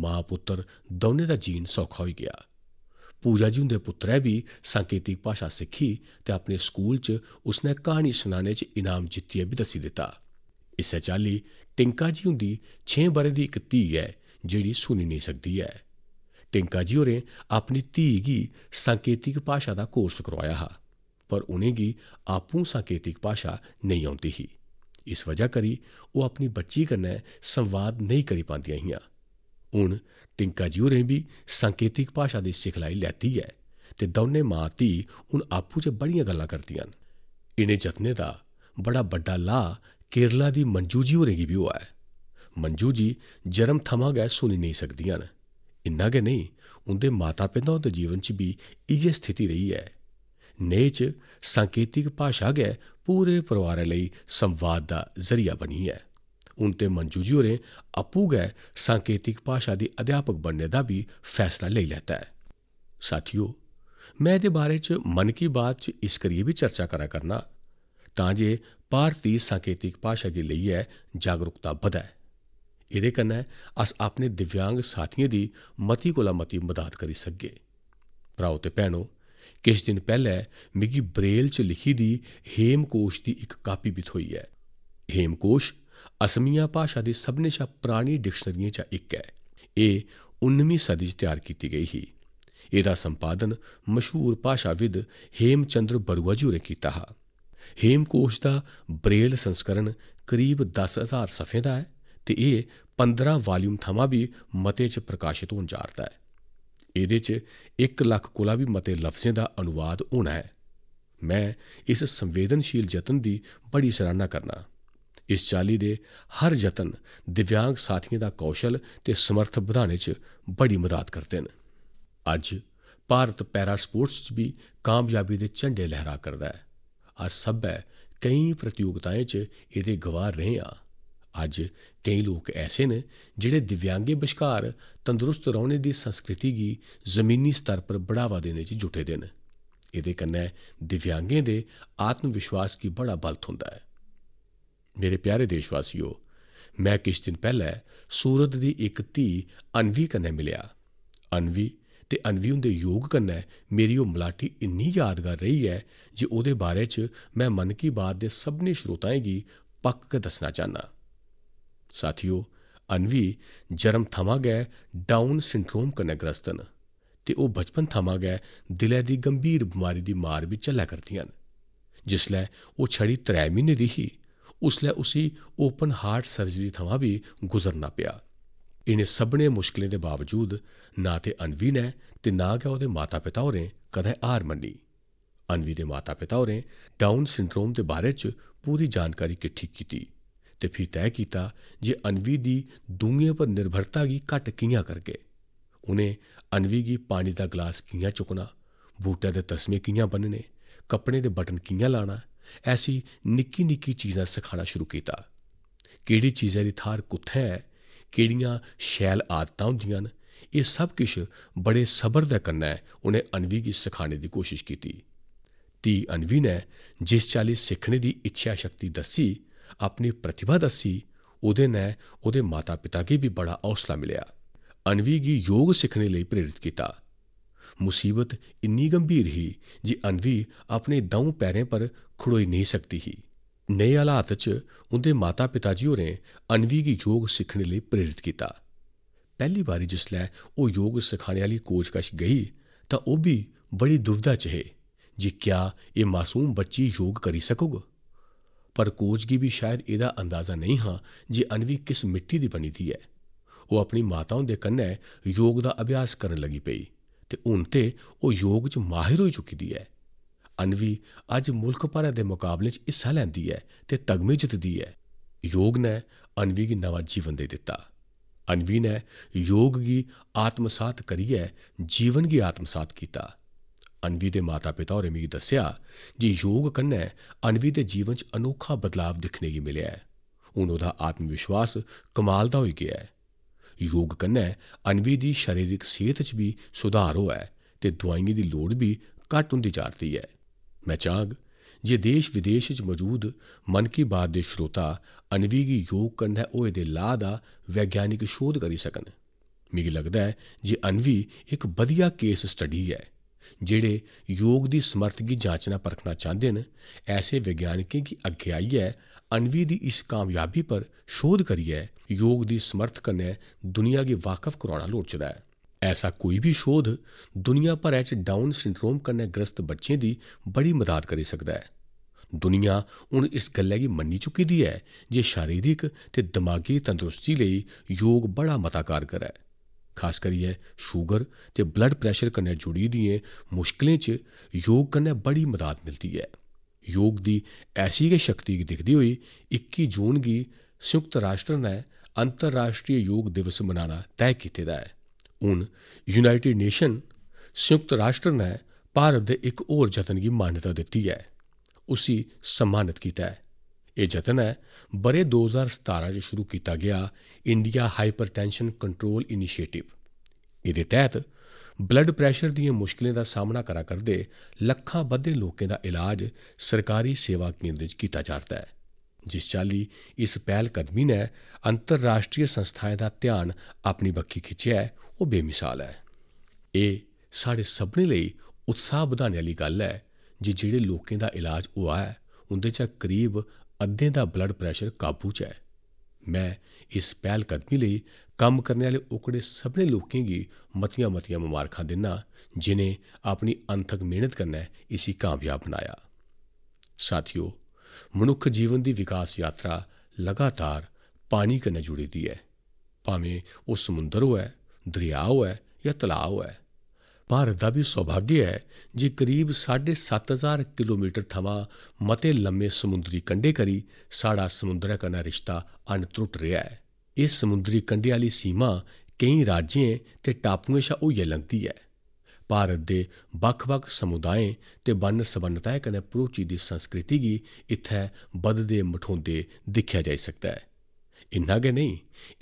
[SPEAKER 1] ਮਾਂ ਪੁੱਤਰ ਦੋਨੇ ਦਾ ਜੀਨ ਸੌਖਾ ਹੋ ਗਿਆ ਪੂਜਾ ਜੀ ਹੁੰਦੇ ਪੁੱਤਰੇ ਵੀ ਸੰਕੇਤਿਕ ਭਾਸ਼ਾ ਸਿੱਖੀ ਤੇ ਆਪਣੇ ਸਕੂਲ 'ਚ ਉਸਨੇ ਕਹਾਣੀ ਸੁਣਾਣੇ 'ਚ ਇਨਾਮ ਜਿੱਤਿਆ ਵੀ ਦੱਸੀ ਦਿੱਤਾ ਇਸੇ ਚਾਲੀ ਟਿੰਕਾ ਜੀ ਹੁੰਦੀ 6 ਬਰੇ ਦੀ ਇੱਕ ਧੀ ਹੈ ਜਿਹੜੀ ਸੁਣੀ ਨਹੀਂ ਸਕਦੀ ਹੈ ਟਿੰਕਾ ਜੀ ਹੋਰੇ ਆਪਣੀ ਧੀ ਗੀ ਸੰਕੇਤਿਕ ਭਾਸ਼ਾ ਦਾ ਕੋਰਸ ਕਰਵਾਇਆ ਹਾ ਪਰ ਉਹਨੇ ਗੀ ਆਪੂ ਸੰਕੇਤਿਕ ਭਾਸ਼ਾ ਨਹੀਂ ਆਉਂਦੀ ਹੀ ਇਸ ਵਜ੍ਹਾ ਕਰੀ ਉਹ ਆਪਣੀ ਬੱਚੀ ਕਰਨੇ ਸੰਵਾਦ ਨਹੀਂ ਕਰੀ ਪਾਉਂਦੀਆਂ ਹੀਆਂ ਹੁਣ ਟਿੰਕਾ ਜੀ ਹੋਰੇ ਵੀ ਸੰਕੇਤਿਕ ਭਾਸ਼ਾ ਦੀ ਸਿਖਲਾਈ ਲੈਤੀ ਹੈ ਤੇ ਦੋਨੇ ਮਾਂ ਧੀ ਹੁਣ ਆਪੂ ਚ ਬੜੀਆਂ ਗੱਲਾਂ ਕਰਦੀਆਂ ਹਨ ਇਨੇ ਜਤਨੇ ਦਾ ਬੜਾ ਵੱਡਾ ਲਾ ਕੇਰਲਾ ਦੀ ਮੰਜੂ ਜੀ ਹੋਰੇ ਵੀ ਹੋਇਆ ਹੈ ਮੰਜੂ ਜੀ ਜਰਮ ਥਮਾ ਗਏ ਸੁਣੀ ਨਹੀਂ ਸਕਦੀਆਂ ਹਨ ਇੰਨਾ ਕਿ ਨਹੀਂ ਉਹਦੇ ਮਾਤਾ ਪਿਤਾ ਦੇ ਜੀਵਨ ਚ ਵੀ ਇਹੇ ਸਥਿਤੀ ਰਹੀ ਹੈ ਨੇਚ ਸੰਕੇਤਿਕ ਭਾਸ਼ਾ ਗੈ ਪੂਰੇ ਪਰਿਵਾਰ ਲਈ ਸੰਵਾਦ ਦਾ ਜ਼ਰੀਆ ਬਣੀ ਹੈ ਉਨਤੇ ਮਨਜੂ ਜੀ ਹੋਰੇ ਅਪੂ ਗਏ ਸੰਕੇਤਿਕ ਭਾਸ਼ਾ ਦੇ ਅਧਿਆਪਕ ਬਣਨੇ ਦਾ ਵੀ ਫੈਸਲਾ ਲੈ ਲੈਤਾ ਹੈ ਸਾਥੀਓ ਮੈਂ ਦੇ ਬਾਰੇ ਚ ਮਨ ਕੀ ਬਾਤ ਚ ਇਸ ਕਰੀ ਵੀ ਚਰਚਾ ਕਰਾ ਕਰਨਾ ਤਾਂ ਜੇ ਭਾਰਤੀ ਸੰਕੇਤਿਕ ਭਾਸ਼ਾ ਦੇ ਲਈ ਹੈ ਜਾਗਰੂਕਤਾ ਵਧਾ ਇਹਦੇ ਕੰਨ ਅਸ ਆਪਣੇ ਦਿਵਯਾਂਗ ਸਾਥੀਆਂ ਦੀ ਮਤੀ ਕੋਲਾ ਮਤੀ ਮਦਦ ਕਰੀ ਸਕਗੇ ਭਰਾਓ ਤੇ ਭੈਣੋ ਕਿਸ ਦਿਨ ਪਹਿਲੇ ਮਿਗੀ ਬਰੇਲ ਚ ਲਿਖੀ ਦੀ ਹੇਮਕੋਸ਼ ਦੀ ਇੱਕ ਕਾਪੀ ਵੀ ਥੋਈ ਹੈ ਹੇਮਕੋਸ਼ ਅਸਮੀਆ ਭਾਸ਼ਾ ਦੀ ਸਭ ਨੇ ਸ਼ਾ ਪ੍ਰਾਣੀ ਡਿਕਸ਼ਨਰੀਆਂ ਚ ਇੱਕ ਹੈ ਇਹ 19ਵੀਂ ਸਦੀ ਚ ਤਿਆਰ ਕੀਤੀ ਗਈ ਸੀ ਇਹਦਾ ਸੰਪਾਦਨ ਮਸ਼ਹੂਰ ਭਾਸ਼ਾਵਿਦ ਹੇਮਚੰਦਰ ਬਰੂਆ ਜੀ ਨੇ ਕੀਤਾ ਹੈ ਹੇਮਕੋਸ਼ ਦਾ ਬਰੇਲ ਸੰਸਕਰਣ ਕਰੀਬ 10000 ਸਫ਼ੇ ਦਾ ਹੈ ਤੇ ਇਹ 15 ਵਾਲੀਅਮ ਥਮਾ ਵੀ ਮਤੇ ਚ ਪ੍ਰਕਾਸ਼ਿਤ ਹੋਣ ਜਾ ਰਿਹਾ ਹੈ ਇਹਦੇ 'ਚ 1 ਲੱਖ ਕੋਲਾ ਵੀ ਮਤੇ ਲਫ਼ਜ਼ਾਂ ਦਾ ਅਨੁਵਾਦ ਹੋਣਾ ਹੈ ਮੈਂ ਇਸ ਸੰਵੇਦਨਸ਼ੀਲ ਯਤਨ ਦੀ ਬੜੀ ਸਰਾਹਨਾ ਕਰਨਾ ਇਸ ਚਾਲੀ ਦੇ ਹਰ ਯਤਨ ਦਿਵਿਆਂਗ ਸਾਥੀਆਂ ਦਾ ਕੌਸ਼ਲ ਤੇ ਸਮਰਥ ਵਧਾਣੇ 'ਚ ਬੜੀ ਮਦਦ ਕਰਦੇ ਨੇ ਅੱਜ ਭਾਰਤ ਪੈਰਾ ਸਪੋਰਟਸ 'ਚ ਵੀ ਕਾਮਯਾਬੀ ਦੇ ਝੰਡੇ ਲਹਿਰਾ ਕਰਦਾ ਹੈ ਅੱਜ ਸਭ ਹੈ ਕਈ ਪ੍ਰਤੀਯੋਗਤਾਵਾਂ 'ਚ ਇਹਦੇ ਗਵਾਹ ਰਹੇ ਆ ਅੱਜ ਕਈ ਲੋਕ ਐਸੇ ਨੇ ਜਿਹੜੇ ਦਿਵਿਆਂਗੇ ਵਿਚਕਾਰ ਤੰਦਰੁਸਤ ਰਹਿਣੇ ਦੀ ਸੰਸਕ੍ਰਿਤੀ ਦੀ ਜ਼ਮੀਨੀ ਸਤਰ ਪਰ ਬੜਾਵਾ ਦੇਣੇ 'ਚ ਜੁਟੇ ਦੇ ਨੇ ਇਹਦੇ ਕੰਨੇ ਦਿਵਿਆਂਗੇ ਦੇ ਆਤਮ ਵਿਸ਼ਵਾਸ ਕੀ ਬੜਾ ਬਲ ਹੁੰਦਾ ਹੈ ਮੇਰੇ ਪਿਆਰੇ ਦੇਸ਼ਵਾਸੀਓ ਮੈਂ ਕਿਛ ਦਿਨ ਪਹਿਲਾਂ ਸੂਰਤ ਦੀ ਇੱਕ ਧੀ ਅਨਵੀ ਕੰਨੇ ਮਿਲਿਆ ਅਨਵੀ ਤੇ ਅਨਵੀ ਉਹਦੇ ਯੋਗ ਕੰਨੇ ਮੇਰੀ ਉਹ ਮਲਾਟੀ ਇੰਨੀ ਯਾਦਗਾਰ ਰਹੀ ਹੈ ਜੇ ਉਹਦੇ ਬਾਰੇ 'ਚ ਮੈਂ ਮਨ ਕੀ ਬਾਤ ਦੇ ਸਭਨੇ ਸ਼ਰੋਤਾਏਗੀ ਪੱਕ ਕੇ ਦੱਸਣਾ ਚਾਹਨਾ ਸਾਥੀਓ ਅਨਵੀ ਜਰਮ ਥਮਾ ਗਏ ਡਾਊਨ ਸਿੰਡਰੋਮ ਕਨੇ ਅਗਰਸਤਨ ਤੇ ਉਹ ਬਚਪਨ ਥਮਾ ਗਏ ਦਿਲੇ ਦੀ ਗੰਭੀਰ ਬਿਮਾਰੀ ਦੀ ਮਾਰ ਵੀ ਚੱਲਿਆ ਕਰਦੀਆਂ ਜਿਸ ਲੈ ਉਹ ਛੜੀ 3 ਮਹੀਨੇ ਦੀ ਹੀ ਲੈ ਉਸੀ ਓਪਨ ਹਾਰਟ ਸਰਜਰੀ ਥਮਾ ਵੀ ਗੁਜ਼ਰਨਾ ਪਿਆ ਇਨੇ ਸਭਨੇ ਮੁਸ਼ਕਲਾਂ ਦੇ ਬਾਵਜੂਦ ਨਾ ਤੇ ਅਨਵੀ ਨੇ ਤੇ ਨਾ ਕਿ ਉਹਦੇ ਮਾਤਾ-ਪਿਤਾ ਹੋਰੇ ਕਦੇ ਹਾਰ ਮੰਨੀ ਅਨਵੀ ਦੇ ਮਾਤਾ-ਪਿਤਾ ਹੋਰੇ ਡਾਊਨ ਸਿੰਡਰੋਮ ਦੇ ਬਾਰੇ ਚ ਪੂਰੀ ਜਾਣਕਾਰੀ ਇਕੱਠੀ ਕੀਤੀ ਤੇ ਫਿਰ ਤੈਅ ਕੀਤਾ ਜੇ ਅਨਵੀ ਦੀ ਦੁਨੀਆ ਪਰ ਨਿਰਭਰਤਾ ਕੀ ਘਟ ਕਿਆਂ ਕਰਕੇ ਉਹਨੇ ਅਨਵੀ ਕੀ ਪਾਣੀ ਦਾ ਗਲਾਸ ਕਿਆਂ ਚੁਕਣਾ ਬੂਟਾ ਦੇ ਤਸਮੇ ਕਿਆਂ ਬੰਨਨੇ ਕੱਪੜੇ ਦੇ ਬਟਨ ਕਿਆਂ ਲਾਣਾ ਐਸੀ ਨਿੱਕੀ ਨਿੱਕੀ ਚੀਜ਼ਾਂ ਸਿਖਾਣਾ ਸ਼ੁਰੂ ਕੀਤਾ ਕਿਹੜੀ ਚੀਜ਼ਾਂ ਦੀ ਥਾਰ ਕੁੱਥੇ ਹੈ ਕਿਹੜੀਆਂ ਸ਼ੈਲ ਆਦਤਾਂ ਹੁੰਦੀਆਂ ਨੇ ਇਹ ਸਭ ਕੁਝ ਬੜੇ ਸਬਰ ਦਾ ਕੰਨਾ ਹੈ ਉਹਨੇ ਅਨਵੀ ਕੀ ਸਿਖਾਣੇ ਦੀ ਕੋਸ਼ਿਸ਼ ਕੀਤੀ ਤੀ ਅਨਵੀ ਨੇ ਜਿਸ ਚਾਲੀ ਸਿੱਖਣੇ ਦੀ ਇੱਛਾ ਸ਼ਕਤੀ ਦੱਸੀ ਆਪਣੀ ਪ੍ਰਤਿਭਾ ਦੱਸੀ ਉਹਦੇ ਨੇ ਉਹਦੇ ਮਾਤਾ-ਪਿਤਾ ਕੀ ਵੀ ਬੜਾ ਹੌਸਲਾ ਮਿਲਿਆ ਅਨਵੀ ਗੀ ਯੋਗ ਸਿੱਖਣ ਲਈ ਪ੍ਰੇਰਿਤ ਕੀਤਾ ਮੁਸੀਬਤ ਇੰਨੀ ਗੰਭੀਰ ਹੀ ਜੀ ਅਨਵੀ ਆਪਣੇ ਦੋ ਪੈਰਾਂ ਪਰ ਖੜੋਈ ਨਹੀਂ ਸਕਦੀ ਹੀ ਨਏ ਹਾਲਾਤ ਚ ਉਹਦੇ ਮਾਤਾ-ਪਿਤਾ ਜੀ ਹੋਰੇ ਅਨਵੀ ਕੀ ਯੋਗ ਸਿੱਖਣ ਲਈ ਪ੍ਰੇਰਿਤ ਕੀਤਾ ਪਹਿਲੀ ਵਾਰੀ ਜਿਸ ਲੈ ਉਹ ਯੋਗ ਸਿਖਾਣੇ ਵਾਲੀ ਕੋਚ ਕਸ਼ ਗਈ ਤਾਂ ਉਹ ਵੀ ਬੜੀ ਦੁਵਿਧਾ ਚ ਹੈ ਜੀ ਕਿਆ ਇਹ ਮਾਸੂਮ ਬੱਚੀ ਯੋਗ ਕਰੀ ਸਕੂਗਾ ਪਰ ਕੋਚ ਕੀ ਵੀ ਸ਼ਾਇਦ ਇਹਦਾ ਅੰਦਾਜ਼ਾ ਨਹੀਂ ਹਾਂ ਜੀ ਅਨਵੀ ਕਿਸ ਮਿੱਟੀ ਦੀ ਬਣੀ ਦੀ ਹੈ ਉਹ ਆਪਣੀ ਮਾਤਾਵਾਂ ਦੇ ਕੰਨੇ ਯੋਗ ਦਾ ਅਭਿਆਸ ਕਰਨ ਲੱਗੀ ਪਈ ਤੇ ਹੁਣ ਤੇ ਉਹ ਯੋਗ 'ਚ ਮਾਹਿਰ ਹੋ ਚੁੱਕੀ ਦੀ ਹੈ ਅਨਵੀ ਅੱਜ ਮੁਲਕ ਭਰ ਦੇ ਮੁਕਾਬਲੇ 'ਚ ਹਿੱਸਾ ਲੈਂਦੀ ਹੈ ਤੇ ਤਗਮੇ ਜਿੱਤਦੀ ਹੈ ਯੋਗ ਨੇ ਅਨਵੀ ਨੂੰ ਨਵਾਂ ਜੀਵਨ ਦੇ ਦਿੱਤਾ ਅਨਵੀ ਨੇ ਯੋਗ ਦੀ ਆਤਮਸਾਤ ਕਰੀ ਹੈ ਜੀਵਨ ਦੀ ਆਤਮਸਾਤ ਕੀਤਾ ਅਨਵੀ ਦੇ ਮਾਤਾ-ਪਿਤਾ ਔਰ ਅਮੀ ਦੱਸਿਆ ਜੀ ਯੋਗ ਕੰਨੇ ਅਨਵੀ ਦੇ ਜੀਵਨ 'ਚ ਅਨੋਖਾ ਬਦਲਾਵ ਦਿਖਣੇ ਕੀ ਮਿਲਿਆ ਹੈ ਹੁਣ ਉਹਦਾ ਆਤਮ ਵਿਸ਼ਵਾਸ ਕਮਾਲ ਦਾ ਹੋ ਗਿਆ ਹੈ ਯੋਗ ਕੰਨੇ ਅਨਵੀ ਦੀ ਸਰੀਰਕ ਸਿਹਤ 'ਚ ਵੀ ਸੁਧਾਰ ਹੋਇਆ ਹੈ ਤੇ ਦਵਾਈਆਂ ਦੀ ਲੋੜ ਵੀ ਘਟ ਹੁੰਦੀ ਜਾ ਰਹੀ ਹੈ ਮੈਂ ਚਾਹਗ ਜੇ ਦੇਸ਼ ਵਿਦੇਸ਼ 'ਚ ਮੌਜੂਦ ਮਨ ਕੀ ਬਾਤ ਦੇ ਸ਼ਰੋਤਾ ਅਨਵੀ ਦੀ ਯੋਗ ਕੰਨੇ ਹੋਏ ਦੇ ਲਾਹ ਦਾ ਵਿਗਿਆਨਿਕ ਸ਼ੋਧ ਕਰੀ ਸਕਣ ਮੈਨੂੰ ਲੱਗਦਾ ਹੈ ਜੇ ਅਨਵੀ ਇੱਕ ਵਧੀਆ ਕੇਸ ਸਟੱਡੀ ਹੈ ਜਿਹੜੇ ਯੋਗ ਦੀ ਸਮਰੱਥ ਕੀ ਜਾਂਚਣਾ ਪਰਖਣਾ ਚਾਹੁੰਦੇ ਨੇ ਐਸੇ ਵਿਗਿਆਨਿਕੇ ਕੀ ਅਗਿਆਈ ਹੈ ਅਨਵੀ ਦੀ ਇਸ ਕਾਮਯਾਬੀ ਪਰ ਸ਼ੋਧ ਕਰੀਏ ਯੋਗ ਦੀ ਸਮਰੱਥ ਕਨੇ ਦੁਨੀਆ ਕੀ ਵਾਕਫ ਕਰਾਉਣਾ ਲੋੜਚਦਾ ਹੈ ਐਸਾ ਕੋਈ ਵੀ ਸ਼ੋਧ ਦੁਨੀਆ ਪਰ ਐਚ ਡਾਊਨ ਸਿੰਡਰੋਮ ਕਨੇ ਗ੍ਰਸਤ ਬੱਚੇ ਦੀ ਬੜੀ ਮਦਦ ਕਰ ਸਕਦਾ ਹੈ ਦੁਨੀਆ ਹੁਣ ਇਸ ਗੱਲੇ ਦੀ ਮੰਨੀ ਚੁੱਕੀ ਦੀ ਹੈ ਜੇ ਸ਼ਾਰੀਰਿਕ ਤੇ ਦਿਮਾਗੀ ਤੰਦਰੁਸਤੀ ਲਈ ਯੋਗ ਬੜਾ ਮਤਾਕਾਰ ਕਰੇ खास करियै शूगर ते ब्लड प्रैशर कन्नै जुड़ी दियें मुश्कलें च योग कन्नै बड़ी मदाद मिलदी ऐ योग दी ऐसी गै शक्ति गी दिखदे होई इक्की जून गी संयुक्त राश्ट्र ने अंतर्राश्ट्री योग दिवस मनाना तैह् कीते दा ऐ हून यूनाइटेड नेशन संयुक्त राश्ट्र ने भारत दे इक होर जतन गी मान्यता दित्ती ऐ उसी सम्मानत कीता ऐ ਇਹ ਯਤਨ ਹੈ ਬਰੇ 2017 ਚ ਸ਼ੁਰੂ ਕੀਤਾ ਗਿਆ ਇੰਡੀਆ ਹਾਈਪਰਟੈਂਸ਼ਨ ਕੰਟਰੋਲ ਇਨੀਸ਼ੀਏਟਿਵ ਇਹਦੇ ਤਹਿਤ ਬਲੱਡ ਪ੍ਰੈਸ਼ਰ ਦੀਆਂ ਮੁਸ਼ਕਲਾਂ ਦਾ ਸਾਹਮਣਾ ਕਰਾ ਕਰਦੇ ਲੱਖਾਂ ਵੱਧੇ ਲੋਕਾਂ ਦਾ ਇਲਾਜ ਸਰਕਾਰੀ ਸੇਵਾ ਕੇਂਦਰ 'ਚ ਕੀਤਾ ਜਾਂਦਾ ਹੈ ਜਿਸ ਚਾਲੀ ਇਸ ਪਹਿਲ ਕਦਮੀ ਨੇ ਅੰਤਰਰਾਸ਼ਟਰੀ ਸੰਸਥਾਵਾਂ ਦਾ ਧਿਆਨ ਆਪਣੀ ਬੱਕੀ ਖਿੱਚਿਆ ਹੈ ਉਹ ਬੇਮਿਸਾਲ ਹੈ ਇਹ ਸਾਡੇ ਸਭਨੇ ਲਈ ਉਤਸ਼ਾਹ ਵਧਾਉਣ ਵਾਲੀ ਗੱਲ ਹੈ ਜਿ ਜਿਹੜੇ ਲੋਕਾਂ ਦਾ ਇਲਾਜ ਹੋਇਆ ਹੈ ਉਹਦੇ ਚ ਕਰੀਬ ਅੱਧੇ ਦਾ ਬਲੱਡ ਪ੍ਰੈਸ਼ਰ ਕਾਬੂ 'ਚ ਹੈ ਮੈਂ ਇਸ ਪਹਿਲ ਕਦਮੀ ਲਈ ਕੰਮ ਕਰਨ ਵਾਲੇ ਉਕੜੇ ਸਭਨੇ ਲੋਕਾਂ ਗੀ ਮਤੀਆਂ-ਮਤੀਆਂ ਮੁਬਾਰਕਾਂ ਦਿੰਨਾ ਜਿਨੇ ਆਪਣੀ ਅੰਥਕ ਮਿਹਨਤ ਕਰਨਾ ਇਸੀ ਕਾਮਯਾਬ ਬਣਾਇਆ ਸਾਥੀਓ ਮਨੁੱਖ ਜੀਵਨ ਦੀ ਵਿਕਾਸ ਯਾਤਰਾ ਲਗਾਤਾਰ ਪਾਣੀ ਕਨੇ ਜੁੜੀ ਦੀ ਹੈ ਭਾਵੇਂ ਉਹ ਸਮੁੰਦਰ ਹੋਵੇ ਦਰਿਆ ਹੋਵੇ ਜਾਂ ਤਲਾਬ ਹੋਵੇ ਭਾਰਤ ਦਾ ਵੀ ਸੌਭਾਗਿਆ ਹੈ ਜੇ ਕਰੀਬ 7500 ਕਿਲੋਮੀਟਰ ਥਵਾ ਮਤੇ ਲੰਮੇ ਸਮੁੰਦਰੀ ਕੰਢੇ ਕਰੀ ਸਾਡਾ ਸਮੁੰਦਰ ਕਨਾ ਰਿਸ਼ਤਾ ਅਣਤੁੱਟ ਰਿਹਾ ਹੈ ਇਸ ਸਮੁੰਦਰੀ ਕੰਢੇ ਵਾਲੀ ਸੀਮਾ ਕਈ ਰਾਜਿਆਂ ਤੇ ਟਾਪੂਆਂ ਸ਼ਾ ਉਹ ਲੰਘਦੀ ਹੈ ਭਾਰਤ ਦੇ ਵੱਖ-ਵੱਖ ਸਮੁਦਾਇ ਤੇ ਬੰਨ ਸਬੰਨਤਾ ਕਨੇ ਪ੍ਰੋਚੀ ਦੀ ਸੰਸਕ੍ਰਿਤੀ ਕੀ ਇੱਥੇ ਬਦਦੇ ਮਠੋਂਦੇ ਦਿਖਿਆ ਜਾ ਸਕਦਾ ਹੈ ਇੰਨਾ ਕਿ ਨਹੀਂ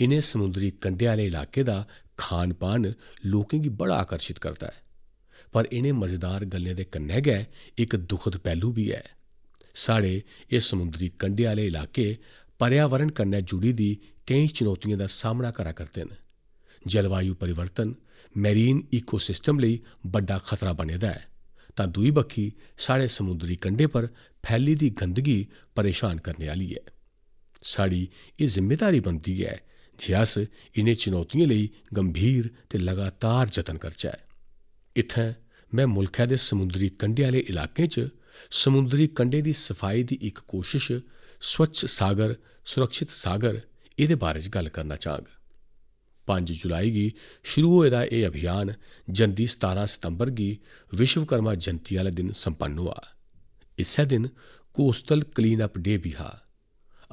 [SPEAKER 1] ਇਨੇ ਸਮੁੰਦਰੀ ਕੰਢੇ ਵਾਲੇ ਇਲਾਕੇ ਦਾ खान पान लोकें गी बड़ा आकर्शित करदा ऐ पर इ'नें मजेदार गल्लें दे कन्नै गै इक दुखद पैह्लू बी ऐ साढ़े एह् समुंदरी कंढे आह्ले इलाके पर्यावरण कन्नै जुड़ी दी केईं चुनौतियें दा सामना करा करदे न जलवायु परिवर्तन मैरीन इकोसिस्टम लेई बड्डा खतरा बने दा ऐ तां दूई बक्खी साढ़े समुंदरी कंढे पर फैली दी गंदगी परेशान करने आह्ली ऐ साढ़ी एह् जिम्मेदारी बनदी ऐ ਜਿਆਸ ਇਨੇ ਚੁਣੌਤੀਆਂ ਲਈ ਗੰਭੀਰ ਤੇ ਲਗਾਤਾਰ ਯਤਨ ਕਰਚਾ ਹੈ ਇਥੇ ਮੈਂ ਮੁਲਕਾ ਦੇ ਸਮੁੰਦਰੀ ਕੰਢੇ ਵਾਲੇ ਇਲਾਕੇ 'ਚ ਸਮੁੰਦਰੀ ਕੰਢੇ ਦੀ ਸਫਾਈ ਦੀ ਇੱਕ ਕੋਸ਼ਿਸ਼ ਸਵੱਛ ਸਾਗਰ ਸੁਰੱਖਿਤ ਸਾਗਰ ਇਹਦੇ ਬਾਰੇ 'ਚ ਗੱਲ ਕਰਨਾ ਚਾਹਾਂਗਾ 5 ਜੁਲਾਈ ਗੀ ਸ਼ੁਰੂ ਹੋਏ ਦਾ ਇਹ ਅਭਿਆਨ ਜੰਦੀ 17 ਸਤੰਬਰ ਗੀ ਵਿਸ਼ਵਕਰਮਾ ਜਨਤੀ ਵਾਲੇ ਦਿਨ ਸੰਪੰਨ ਹੋਆ ਇਸੇ ਦਿਨ ਕੋਸਟਲ ਕਲੀਨ ਅਪ ਡੇ ਵੀ ਹਾ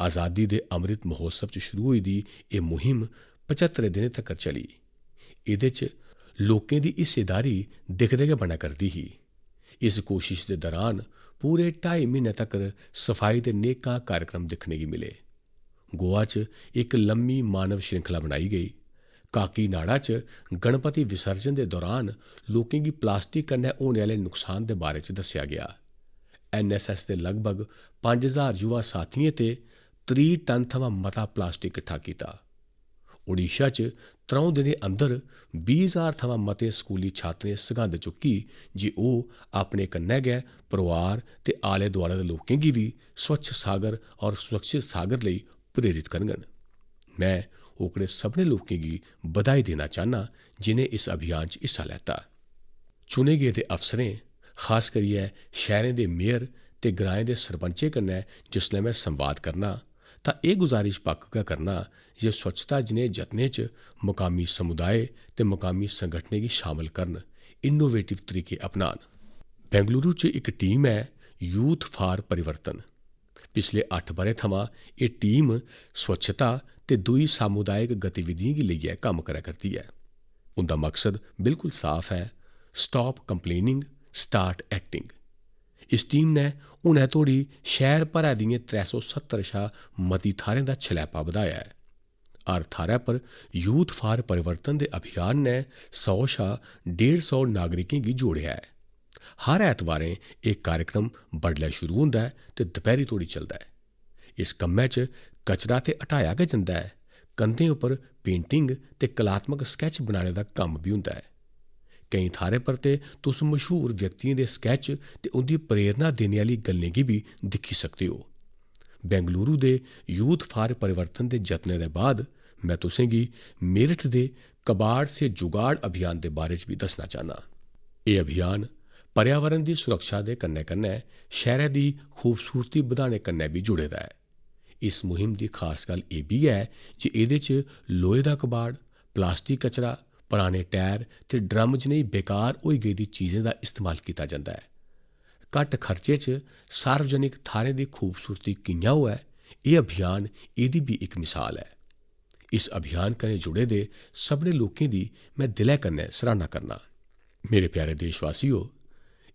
[SPEAKER 1] ਆਜ਼ਾਦੀ ਦੇ ਅੰਮ੍ਰਿਤ ਮਹੋਤਸਵ 'ਚ ਸ਼ੁਰੂ ਹੋਈ ਦੀ ਇਹ ਮੁਹਿੰਮ 75 ਦਿਨ ਤੱਕ ਚੱਲੀ ਇਹਦੇ 'ਚ ਲੋਕਾਂ ਦੀ ਹਿੱਸੇਦਾਰੀ ਦਿਖਦੇ ਕੇ ਬਣਾ ਕਰਦੀ ਹੀ ਇਸ ਕੋਸ਼ਿਸ਼ ਦੇ ਦੌਰਾਨ ਪੂਰੇ 2.5 ਮਹੀਨੇ ਤੱਕ ਸਫਾਈ ਦੇ ਨੇਕਾਂ ਕਾਰਜਕ੍ਰਮ ਦਿਖਣੇ ਕੀ ਮਿਲੇ ਗੋਆ 'ਚ ਇੱਕ ਲੰਮੀ ਮਾਨਵ ਸ਼ਿੰਖਲਾ ਬਣਾਈ ਗਈ ਕਾਕੀ ਨਾੜਾ 'ਚ ਗਣਪਤੀ ਵਿਸਰਜਨ ਦੇ ਦੌਰਾਨ ਲੋਕਾਂ ਦੀ ਪਲਾਸਟਿਕ ਕਰਨੇ ਹੋਣ ਵਾਲੇ ਨੁਕਸਾਨ ਦੇ ਬਾਰੇ 'ਚ ਦੱਸਿਆ ਗਿਆ ਐਨਐਸਐਸ ਦੇ ਲਗਭਗ 5000 ਯੁਵਾ ਸਾਥੀਆਂ ਤੇ 30 ਟਨ ਤੋਂ ਮਤਾ ਪਲਾਸਟਿਕ ਇਕੱਠਾ ਕੀਤਾ ਓਡੀਸ਼ਾ 'ਚ ਤਰੋਂ ਦੇ ਅੰਦਰ 20000 ਥਵਾ ਮਤੇ ਸਕੂਲੀ ਛਾਤਰੇ ਸੰਗੰਧ ਚੁੱਕੀ ਜੀ ਉਹ ਆਪਣੇ ਕੰਨੇ ਗਏ ਪਰਿਵਾਰ ਤੇ ਆਲੇ ਦੁਆਲੇ ਦੇ ਲੋਕਾਂ ਕੀ ਵੀ ਸਵੱਛ ਸਾਗਰ ਔਰ ਸੁਰੱਖਿਅਤ ਸਾਗਰ ਲਈ ਪ੍ਰੇਰਿਤ ਕਰਨਗਣ ਮੈਂ ਉਕੜੇ ਸਭਨੇ ਲੋਕਾਂ ਕੀ ਬਧਾਈ ਦੇਣਾ ਚਾਹਨਾ ਜਿਨੇ ਇਸ ਅਭਿਆਨ 'ਚ ਹਿੱਸਾ ਲੈਤਾ ਚੁਣੇ ਗਏ ਦੇ ਅਫਸਰੇ ਖਾਸ ਕਰੀਏ ਸ਼ਹਿਰਾਂ ਦੇ ਮੇਅਰ ਤੇ ਗ੍ਰਾਮ ਦੇ ਸਰਪੰਚੇ ਕੰਨੇ ਜਿਸਲੇ ਮੈਂ ਸੰਵਾਦ ਕਰਨਾ ਤਾਂ ਇਹ ਗੁਜ਼ਾਰਿਸ਼ ਪੱਕਾ ਕਰਨਾ ਜੇ ਸਵੱਛਤਾ ਜਿਨੇ ਜਤਨੇ ਚ ਮੁਕਾਮੀ ਸਮੁਦਾਇ ਤੇ ਮੁਕਾਮੀ ਸੰਗਠਨੇ ਕੀ ਸ਼ਾਮਲ ਕਰਨ ਇਨੋਵੇਟਿਵ ਤਰੀਕੇ ਅਪਣਾਣ ਬੈਂਗਲੁਰੂ ਚ ਇੱਕ ਟੀਮ ਹੈ ਯੂਥ ਫਾਰ ਪਰਿਵਰਤਨ ਪਿਛਲੇ 8 ਬਰੇ ਥਮਾ ਇਹ ਟੀਮ ਸਵੱਛਤਾ ਤੇ ਦੂਈ ਸਮੁਦਾਇਕ ਗਤੀਵਿਧੀਆਂ ਕੀ ਲਈ ਕੰਮ ਕਰਿਆ ਕਰਦੀ ਹੈ ਉਹਦਾ ਮਕਸਦ ਬਿਲਕੁਲ ਸਾਫ਼ ਹੈ ਸਟਾਪ ਕੰਪਲੇਨਿੰਗ ਸਟਾਰਟ ਐਕਟਿੰਗ इस टीम ने हुनै धोड़ी शैह्र भरै दियें त्रै सौ सत्तर शा मती थाह्रें दा छलैपा बधाया ऐ हर थाह्रै पर यूथ फार परिवर्तन दे अभियान ने सौ शा डेढ़ सौ नागरिकें गी जोड़ेआ ऐ हर ऐतवारें एह् कार्यक्रम बडलै शुरू होंदा ऐ ते दपैह्री तोड़ी चलदा ऐ इस कम्मै च कचरा ते हटाया गै जंदा ऐ कंधें उप्पर पेंटिंग ते कलात्मक स्कैच बनाने दा कम्म बी होंदा ऐ ਕਈ ਥਾਰੇ ਪਰ ਤੇ ਤੁਸ ਮਸ਼ਹੂਰ ਵਿਅਕਤੀਆਂ ਦੇ ਸਕੈਚ ਤੇ ਉਹਦੀ ਪ੍ਰੇਰਣਾ ਦੇਣ ਵਾਲੀ ਗੱਲਾਂ ਵੀ ਦਿਖੀ ਸਕਦੇ ਹੋ ਬੈਂਗਲੁਰੂ ਦੇ ਯੂਥ ਫਾਰ ਪਰਿਵਰਤਨ ਦੇ ਯਤਨ ਦੇ ਬਾਅਦ ਮੈਂ ਤੁਸੀਂ ਕੀ ਮੇਰਠ ਦੇ ਕਬਾੜ ਸੇ ਜੁਗਾੜ ਅਭਿਆਨ ਦੇ ਬਾਰੇ ਵੀ ਦੱਸਣਾ ਚਾਹਨਾ ਇਹ ਅਭਿਆਨ ਪਰਿਆਵਰਣ ਦੀ ਸੁਰੱਖਿਆ ਦੇ ਕੰਨੇ ਕੰਨੇ ਸ਼ਹਿਰ ਦੀ ਖੂਬਸੂਰਤੀ ਵਧਾਣੇ ਕੰਨੇ ਵੀ ਜੁੜੇਦਾ ਹੈ ਇਸ ਮੁਹਿੰਮ ਦੀ ਖਾਸ ਗੱਲ ਇਹ ਵੀ ਹੈ ਕਿ ਇਹਦੇ ਚ ਲੋਹੇ ਦਾ ਕਬਾੜ ਪਲਾਸਟਿਕ ਕਚਰਾ ਪੁਰਾਣੇ ਟਾਇਰ ਤੇ ਡਰਮ ਜਿਹੀ ਬੇਕਾਰ ਹੋਈ ਗਈ ਦੀ ਚੀਜ਼ਾਂ ਦਾ ਇਸਤੇਮਾਲ ਕੀਤਾ ਜਾਂਦਾ ਹੈ ਘੱਟ ਖਰਚੇ 'ਚ ਸਾਰਵਜਨਿਕ ਥਾਰੇ ਦੀ ਖੂਬਸੂਰਤੀ ਕਿੰਨਾ ਹੋਇਆ ਹੈ ਇਹ ਅਭਿਆਨ ਇਹਦੀ ਵੀ ਇੱਕ ਮਿਸਾਲ ਹੈ ਇਸ ਅਭਿਆਨ ਕਨੇ ਜੁੜੇ ਦੇ ਸਭਨੇ ਲੋਕਾਂ ਦੀ ਮੈਂ ਦਿਲੇ ਕਰਨੇ ਸਰਾਣਾ ਕਰਨਾ ਮੇਰੇ ਪਿਆਰੇ ਦੇਸ਼ਵਾਸੀਓ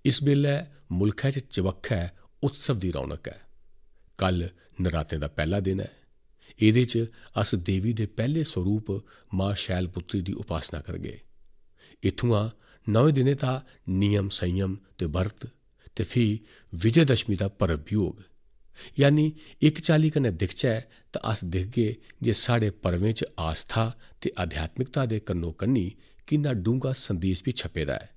[SPEAKER 1] ਇਸ ਵੇਲੇ ਮੁਲਕ 'ਚ ਚਵੱਖਾ ਉਤਸਵ ਦੀ ਰੌਣਕ ਹੈ ਕੱਲ ਨਰਾਤੇ ਦਾ ਪਹਿਲਾ ਦਿਨ ਹੈ ਇਹਦੇ 'ਚ ਅਸ ਦੇਵੀ ਦੇ ਪਹਿਲੇ ਸਰੂਪ ਮਾਂ ਸ਼ੈਲਪੁੱਤਰੀ ਦੀ ਉਪਾਸਨਾ ਕਰ ਗਏ ਇਥੋਂ ਆ ਨੌ ਦਿਨੇ ਤਾਂ ਨਿਯਮ ਸੰਯਮ ਤੇ ਵਰਤ ਤੇ ਫੀ ਵਿਜੇ ਦਸ਼ਮੀ ਦਾ ਪਰਬ ਯੋਗ ਯਾਨੀ ਇੱਕ ਚਾਲੀ ਕਨੇ ਦਿਖਚੈ ਤਾਂ ਅਸ ਦਿਖ ਗਏ ਜੇ ਸਾਡੇ ਪਰਵੇਂ 'ਚ ਆਸਥਾ ਤੇ ਅਧਿਆਤਮਿਕਤਾ ਦੇ ਕੰਨੋ ਕੰਨੀ ਕਿੰਨਾ ਡੂੰਗਾ ਸੰਦੇਸ਼ ਵੀ ਛਪੇਦਾ ਹੈ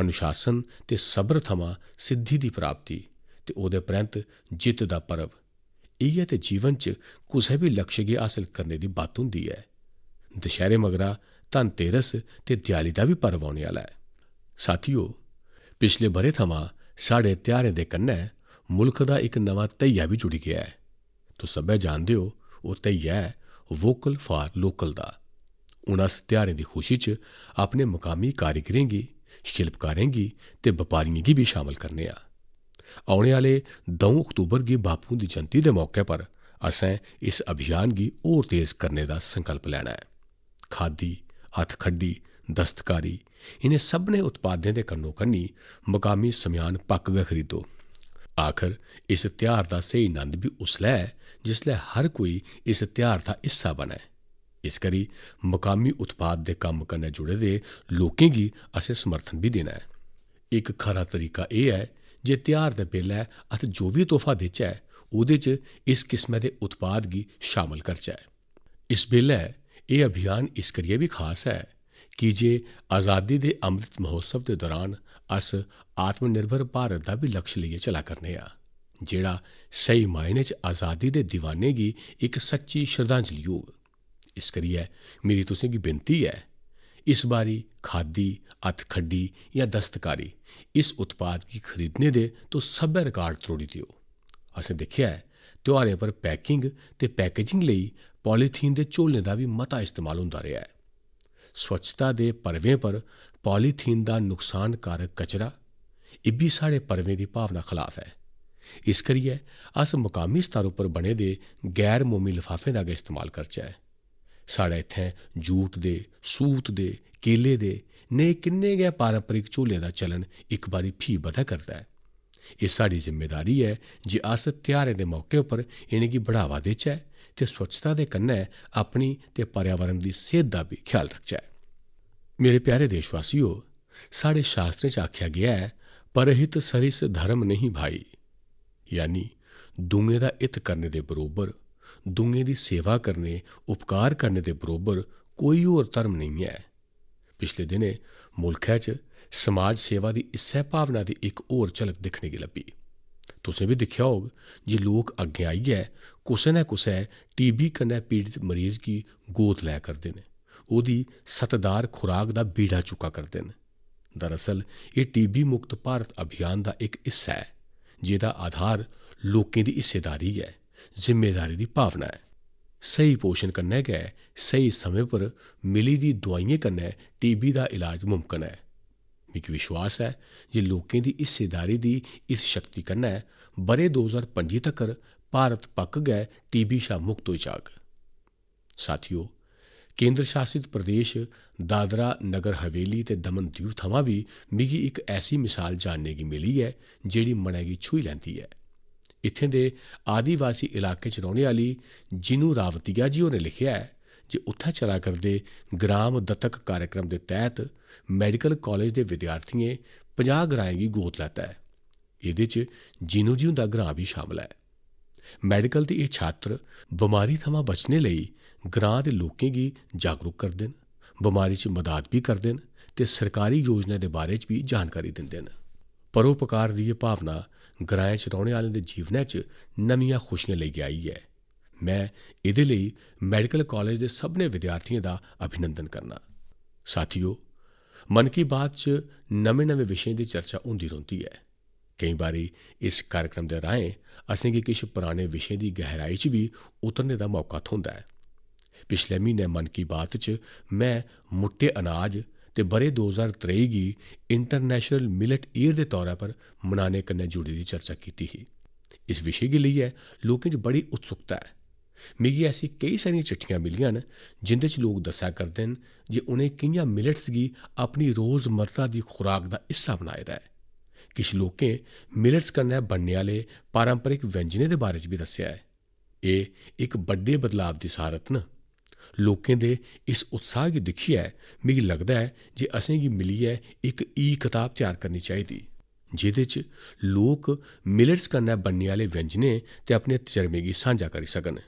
[SPEAKER 1] ਅਨੁਸ਼ਾਸਨ ਤੇ ਸਬਰ ਥਮਾ ਸਿੱਧੀ ਦੀ ਪ੍ਰਾਪਤੀ ਤੇ ਉਹਦੇ ਪ੍ਰੰਤ ਜਿੱਤ ਦਾ ਪਰਬ ਇਹ ਤੇ ਜੀਵਨ ਚ ਕੁਸੇ ਵੀ ਲਕਸ਼ ਗੇ ਹਾਸਲ ਕਰਨੇ ਦੀ ਬਾਤ ਹੁੰਦੀ ਹੈ ਦਸ਼ਹਿਰੇ ਮਗਰਾ ਧਨ ਤੇਰਸ ਤੇ ਦਿਵਾਲੀ ਦਾ ਵੀ ਪਰਵ ਆਉਣ ਵਾਲਾ ਹੈ ਸਾਥੀਓ ਪਿਛਲੇ ਬਰੇ ਥਮਾ ਸਾਡੇ ਤਿਆਰੇ ਦੇ ਕੰਨੇ ਮੁਲਕ ਦਾ ਇੱਕ ਨਵਾਂ ਤਈਆ ਵੀ ਜੁੜ ਗਿਆ ਹੈ ਤੋ ਸਭੇ ਜਾਣਦੇ ਹੋ ਉਹ ਤਈਆ ਹੈ ਵੋਕਲ ਫਾਰ ਲੋਕਲ ਦਾ ਉਹਨਾਂ ਤਿਆਰੇ ਦੀ ਖੁਸ਼ੀ ਚ ਆਪਣੇ ਮਕਾਮੀ ਕਾਰੀਗਰਾਂ ਗੀ ਸ਼ਿਲਪਕਾਰਾਂ ਗੀ ਤੇ ਵਪਾਰੀਆਂ ਗੀ ਵੀ ਸ਼ਾਮਲ ਕਰਨੇ ਆ औने आले द'ऊं अक्तूबर गी बापू हुंदी जयंती दे मौके पर असें इस अभियान गी होर तेज करने दा संकल्प लैना ऐ खादी हत्थखड्डी दस्तकारी इनें सब्भनें उत्पादें दे कन्नो कन्नी मकामी समेयान पक्क गै खरीदो आखर इस ध्यार दा स्हेई नंद बी उसलै ऐ जिसलै हर कोई इस ध्यार दा हिस्सा बनै इस करी मकामी उत्पाद दे कम्म कन्नै जुड़े दे लोकें गी असें समर्थन बी देना ऐ इक खरा तरीका एह् ऐ ਜੇ ਤਿਆਰ ਦੇ ਬੇਲੇ ਅਤੇ ਜੋ ਵੀ ਤੋਹਫਾ ਦੇਚਾ ਹੈ ਉਹਦੇ ਚ ਇਸ ਕਿਸਮ ਦੇ ਉਤਪਾਦ ਗੀ ਸ਼ਾਮਲ ਕਰ ਜਾਏ ਇਸ ਬੇਲੇ ਇਹ ਅਭਿਆਨ ਇਸ ਕਰੀਏ ਵੀ ਖਾਸ ਹੈ ਕਿ ਜੇ ਆਜ਼ਾਦੀ ਦੇ ਅੰਮ੍ਰਿਤ ਮਹੋਤਸਵ ਦੇ ਦੌਰਾਨ ਅਸ ਆਤਮ ਨਿਰਭਰ ਭਾਰਤ ਦਾ ਵੀ ਲਕਸ਼ ਲਈਏ ਚਲਾ ਕਰਨੇ ਆ ਜਿਹੜਾ ਸਹੀ ਮਾਇਨੇ ਚ ਆਜ਼ਾਦੀ ਦੇ دیਵਾਨੇ ਗੀ ਇੱਕ ਸੱਚੀ ਸ਼ਰਧਾਂਜਲੀ ਹੋਵੇ ਇਸ ਕਰੀਏ ਮੇਰੀ ਤੁਸੀਂ ਕੀ ਬੇਨਤੀ ਹੈ इस बारी खादी हथखड्डी या दस्तकारी इस उत्पाद की खरीदने दे तो सब्बै रिकार्ड त्रोड़ी देओ असें दिक्खेआ ऐ त्यौहारें पर पैकिंग ते पैकेजिंग लेई पॉलीथीन दे झोलें दा बी मता इस्तेमाल होंदा रेहा ऐ स्वच्छता दे पर्वें पर पॉलीथीन दा नुकसानकारक कचरा इब्बी साढ़े पर्वें दी भावना खलाफ ऐ इस करियै अस मकामी स्तर उप्पर बने दे गैर मोमी लफाफें दा गै इस्तेमाल करचै ਸਾਡੇ ਇੱਥੇ ਜੂਟ ਦੇ ਸੂਤ ਦੇ ਕੇਲੇ ਦੇ ਨੇ ਕਿੰਨੇ ਗਏ ਪਾਰੰਪਰਿਕ ਝੋਲੇ ਦਾ ਚਲਨ ਇੱਕ ਵਾਰੀ ਫੀ ਵਧਾ ਕਰਦਾ ਹੈ ਇਹ ਸਾਡੀ ਜ਼ਿੰਮੇਵਾਰੀ ਹੈ ਜੇ ਅਸ ਤਿਆਰੇ ਦੇ ਮੌਕੇ ਉੱਪਰ ਇਹਨਾਂ ਦੀ ਬੜਾਵਾ ਦੇਚਾ ਤੇ ਸਵੱਛਤਾ ਦੇ ਕੰਨੇ ਆਪਣੀ ਤੇ ਪਰਿਆਵਰਨ ਦੀ ਸਿਹਤ ਦਾ ਵੀ ਖਿਆਲ ਰੱਖਿਆ ਮੇਰੇ ਪਿਆਰੇ ਦੇਸ਼ ਵਾਸੀਓ ਸਾਡੇ ਸ਼ਾਸਤਰ ਚ ਆਖਿਆ ਗਿਆ ਹੈ ਪਰਹਿਤ ਸਰਿਸ ਧਰਮ ਨਹੀਂ ਭਾਈ ਯਾਨੀ ਦੁੰਗੇ ਦਾ ਇਤ ਕਰਨ ਦੇ ਬਰੋਬਰ ਦੁਨੀਆਂ ਦੀ ਸੇਵਾ ਕਰਨੇ ਉਪਕਾਰ ਕਰਨੇ ਦੇ ਬਰੋਬਰ ਕੋਈ ਹੋਰ ਧਰਮ ਨਹੀਂ ਹੈ ਪਿਛਲੇ ਦਿਨੇ ਮੁਲਖਾ 'ਚ ਸਮਾਜ ਸੇਵਾ ਦੀ ਇਸੇ ਭਾਵਨਾ ਦੀ ਇੱਕ ਹੋਰ ਝਲਕ ਦਿਖਣੇ ਗਈ ਲੱਭੀ ਤੁਸੀਂ ਵੀ ਦੇਖਿਆ ਹੋਗ ਜੇ ਲੋਕ ਅੱਗੇ ਆਈ ਹੈ ਕੁਸੇ ਨਾ ਕੁਸੇ ਟੀਬੀ ਕਨੇ ਪੀੜਿਤ ਮਰੀਜ਼ ਕੀ ਗੋਦ ਲੈ ਕਰਦੇ ਨੇ ਉਹਦੀ ਸਤਦਾਰ ਖੁਰਾਕ ਦਾ ਬੀੜਾ ਚੁਕਾ ਕਰਦੇ ਨੇ ਦਰਅਸਲ ਇਹ ਟੀਬੀ ਮੁਕਤ ਭਾਰਤ ਅਭਿਆਨ ਦਾ ਇੱਕ ਹਿੱਸਾ ਹੈ ਜਿਹਦਾ ਆਧਾਰ ਲੋਕਾਂ ਦੀ ਹਿੱਸੇਦਾਰੀ ਹੈ जिम्मेदारी दी भावना ऐ स्हेई पोषण कन्नै गै स्हेई समें पर मिली दी दोआइयें कन्नै टीबी दा इलाज मुमकन ऐ मिगी विश्वास ऐ जे लोकें दी हिस्सेदारी दी इस शक्ति कन्नै ब'रे दो ज्हार पं'जी तक्कर भारत पक्क गै टीबी शा मुक्त होई जाग साथियो केंद्र शासित प्रदेश दादरा नगर हवेली ते दमन दीव थमां बी मिगी इक ऐसी मिसाल जानने गी मिली ऐ जेह्ड़ी मनै गी छूही लैंदी ऐ ਇੱਥੇ ਦੇ ਆਦੀਵਾਸੀ ਇਲਾਕੇ 'ਚ ਰਹਿਣ ਵਾਲੀ ਜਿਨੂ ਰਾਵਤੀਆ ਜੀ ਉਹਨੇ ਲਿਖਿਆ ਹੈ ਜੇ ਉੱਥੇ ਚਲਾ ਕਰਦੇ ਗ੍ਰਾਮ ਦਤਕ ਕਾਰਜਕ੍ਰਮ ਦੇ ਤਹਿਤ ਮੈਡੀਕਲ ਕਾਲਜ ਦੇ ਵਿਦਿਆਰਥੀਆਂ 50 ਗ੍ਰਾਮ ਦੀ ਗੋਦ ਲੈਂਦਾ ਹੈ ਇਹਦੇ 'ਚ ਜਿਨੂ ਜੀ ਦਾ ਗ੍ਰਾਮ ਵੀ ਸ਼ਾਮਲ ਹੈ ਮੈਡੀਕਲ ਦੇ ਇਹ ਛਾਤਰ ਬਿਮਾਰੀ ਥਮਾ ਬਚਣੇ ਲਈ ਗ੍ਰਾਮ ਦੇ ਲੋਕਾਂ ਦੀ ਜਾਗਰੂਕ ਕਰਦੇ ਨੇ ਬਿਮਾਰੀ 'ਚ ਮਦਦ ਵੀ ਕਰਦੇ ਨੇ ਤੇ ਸਰਕਾਰੀ ਯੋਜਨਾ ਦੇ ਬਾਰੇ 'ਚ ਵੀ ਜਾਣਕਾਰੀ ਦਿੰਦੇ ਨੇ ਪਰਉਪਕਾਰ ਦੀ ਇਹ ਭਾਵਨਾ ਗ੍ਰਾਂ 'ਚ ਰਹਿਣ ਵਾਲਿਆਂ ਦੇ ਜੀਵਨ 'ਚ ਨਵੀਆਂ ਖੁਸ਼ੀਆਂ ਲੈ ਕੇ ਆਈ ਹੈ ਮੈਂ ਇਹਦੇ ਲਈ ਮੈਡੀਕਲ ਕਾਲਜ ਦੇ ਸਭਨੇ ਵਿਦਿਆਰਥੀਆਂ ਦਾ ਅਭਿਨੰਦਨ ਕਰਨਾ ਸਾਥੀਓ ਮਨ ਕੀ ਬਾਤ 'ਚ ਨਵੇਂ-ਨਵੇਂ ਵਿਸ਼ੇ ਦੀ ਚਰਚਾ ਹੁੰਦੀ ਰਹਿੰਦੀ ਹੈ ਕਈ ਵਾਰੀ ਇਸ ਕਾਰਜਕ੍ਰਮ ਦੇ ਰਾਹੀਂ ਅਸੀਂ ਕਿ ਕਿਸ ਪੁਰਾਣੇ ਵਿਸ਼ੇ ਦੀ ਗਹਿਰਾਈ 'ਚ ਵੀ ਉਤਰਨੇ ਦਾ ਮੌਕਾ ਥੁੰਦਾ ਹੈ ਪਿਛਲੇ ਮਹੀਨੇ ਮਨ ਕੀ ਬਾਤ 'ਚ ਮੈਂ ਮੁੱਟੇ ਅਨਾਜ ਤੇ ਬਰੇ 2023 ਗੀ ਇੰਟਰਨੈਸ਼ਨਲ ਮਿਲਟ ਈਅਰ ਦੇ ਤੌਰ ਪਰ ਮਨਾਣੇ ਕਰਨੇ ਜੁੜੀ ਦੀ ਚਰਚਾ ਕੀਤੀ ਹੀ ਇਸ ਵਿਸ਼ੇ ਦੇ ਲਈ ਹੈ ਲੋਕਾਂ 'ਚ ਬੜੀ ਉਤਸੁਕਤਾ ਹੈ ਮਿਗੀ ਐਸੀ ਕਈ ਸਾਰੀਆਂ ਚਿੱਠੀਆਂ ਮਿਲੀਆਂ ਨੇ ਜਿੰਦੇ 'ਚ ਲੋਕ ਦੱਸਿਆ ਕਰਦੇ ਨੇ ਜੇ ਉਹਨੇ ਕਿੰਨੀਆਂ ਮਿਲਟਸ ਗੀ ਆਪਣੀ ਰੋਜ਼ਮਰਤਾ ਦੀ ਖੁਰਾਕ ਦਾ ਹਿੱਸਾ ਬਣਾਇਆ ਹੈ ਕਿਸ ਲੋਕੇ ਮਿਲਟਸ ਕਰਨੇ ਬਣਨ ਵਾਲੇ ਪਾਰੰਪਰਿਕ ਵਿਅੰਜਨੇ ਦੇ ਬਾਰੇ 'ਚ ਵੀ ਦੱਸਿਆ ਹੈ ਇਹ ਇੱਕ ਵੱਡੇ ਬਦਲਾਅ ਦੀ ਸਾਰਤ ਨਾ ਲੋਕਾਂ ਦੇ ਇਸ ਉਤਸ਼ਾਹ ਦੀ ਦਿਖੀ ਹੈ ਮੈਨੂੰ ਲੱਗਦਾ ਹੈ ਜੇ ਅਸੀਂ ਕੀ ਮਿਲੀ ਹੈ ਇੱਕ ਈ ਕਿਤਾਬ ਤਿਆਰ ਕਰਨੀ ਚਾਹੀਦੀ ਜਿਹਦੇ ਚ ਲੋਕ ਮਿਲਟਸ ਕਰਨਾ ਬੰਨਿਆ ਵਾਲੇ ਵਿਅੰਜਨੇ ਤੇ ਆਪਣੇ ਤਜਰਬੇ ਕੀ ਸਾਂਝਾ ਕਰ ਸਕਣ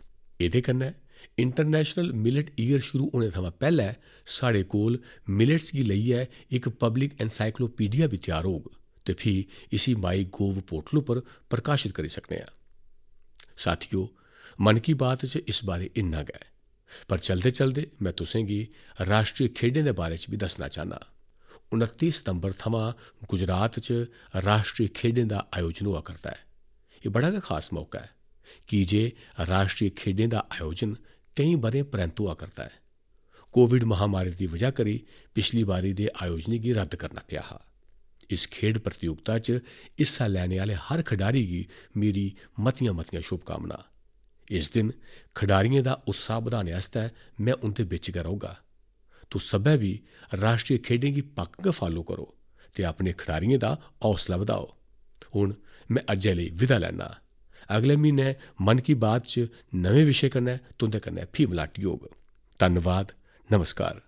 [SPEAKER 1] ਇਹਦੇ ਕੰਨਾ ਇੰਟਰਨੈਸ਼ਨਲ ਮਿਲਟ ਈਅਰ ਸ਼ੁਰੂ ਹੋਣੇ ਤੋਂ ਪਹਿਲਾਂ ਸਾਡੇ ਕੋਲ ਮਿਲਟਸ ਦੀ ਲਈ ਹੈ ਇੱਕ ਪਬਲਿਕ ਐਨਸਾਈਕਲੋਪੀਡੀਆ ਵੀ ਤਿਆਰ ਹੋਗ ਤੇ ਫਿਰ ਇਸੇ ਮਾਈ ਗੋਵ ਪੋਰਟਲ ਉਪਰ ਪ੍ਰਕਾਸ਼ਿਤ ਕਰ ਸਕਦੇ ਆ ਸਾਥੀਓ ਮਨ ਕੀ ਬਾਤ ਚ ਇਸ ਬਾਰੇ ਇੰਨਾ ਗਿਆ ਪਰ ਚਲਦੇ-ਚਲਦੇ ਮੈਂ ਤੁਸੀਂ ਕੀ ਰਾਸ਼ਟਰੀ ਖੇਡਾਂ ਦੇ ਬਾਰੇ ਚ ਵੀ ਦੱਸਣਾ ਚਾਹਨਾ 29 ਸਤੰਬਰ ਥਮਾ ਗੁਜਰਾਤ 'ਚ ਰਾਸ਼ਟਰੀ ਖੇਡਾਂ ਦਾ ਆਯੋਜਨ ਹੋਆ ਕਰਦਾ ਹੈ ਇਹ ਬੜਾ ਹੀ ਖਾਸ ਮੌਕਾ ਹੈ ਕਿਜੇ ਰਾਸ਼ਟਰੀ ਖੇਡਾਂ ਦਾ ਆਯੋਜਨ ਕਈ ਬਰੇ ਪ੍ਰੰਤੂ ਆ ਕਰਦਾ ਹੈ ਕੋਵਿਡ ਮਹਾਮਾਰੀ ਦੀ ਵਜ੍ਹਾ ਕਰੀ ਪਿਛਲੀ ਵਾਰੀ ਦੇ ਆਯੋਜਨ ਕੀ ਰੱਦ ਕਰਨਾ ਪਿਆ ਹਾ ਇਸ ਖੇਡ ਪ੍ਰਤੀਯੋਗਤਾ 'ਚ ਹਿੱਸਾ ਲੈਣ ਵਾਲੇ ਹਰ ਖਿਡਾਰੀ ਕੀ ਮੇਰੀ ਮਤੀਆਂ ਮਤੀਆਂ ਸ਼ੁਭ ਕਾਮਨਾ ਇਸ ਦਿਨ ਖਿਡਾਰੀਆਂ ਦਾ ਉਤਸ਼ਾਹ ਵਧਾਣ ਵਾਸਤੇ ਮੈਂ ਉਹਦੇ ਵਿੱਚ ਕਰੂੰਗਾ ਤੂੰ ਸਭੇ ਵੀ ਰਾਸ਼ਟਰੀ ਖੇਡਾਂ ਦੀ ਪੱਕਾ ਫਾਲੋ ਕਰੋ ਤੇ ਆਪਣੇ ਖਿਡਾਰੀਆਂ ਦਾ ਹੌਸਲਾ ਵਧਾਓ ਹੁਣ ਮੈਂ ਅੱਜ ਲਈ ਵਿਦਾ ਲੈਣਾ ਅਗਲੇ ਮਹੀਨੇ ਮਨ ਕੀ ਬਾਤ 'ਚ ਨਵੇਂ ਵਿਸ਼ੇ ਕਰਨਾ ਤੁੰਦੇ ਕਰਨਾ ਫੀ ਮਲਾਟ ਯੋਗ ਧੰਨਵਾਦ ਨਮਸਕਾਰ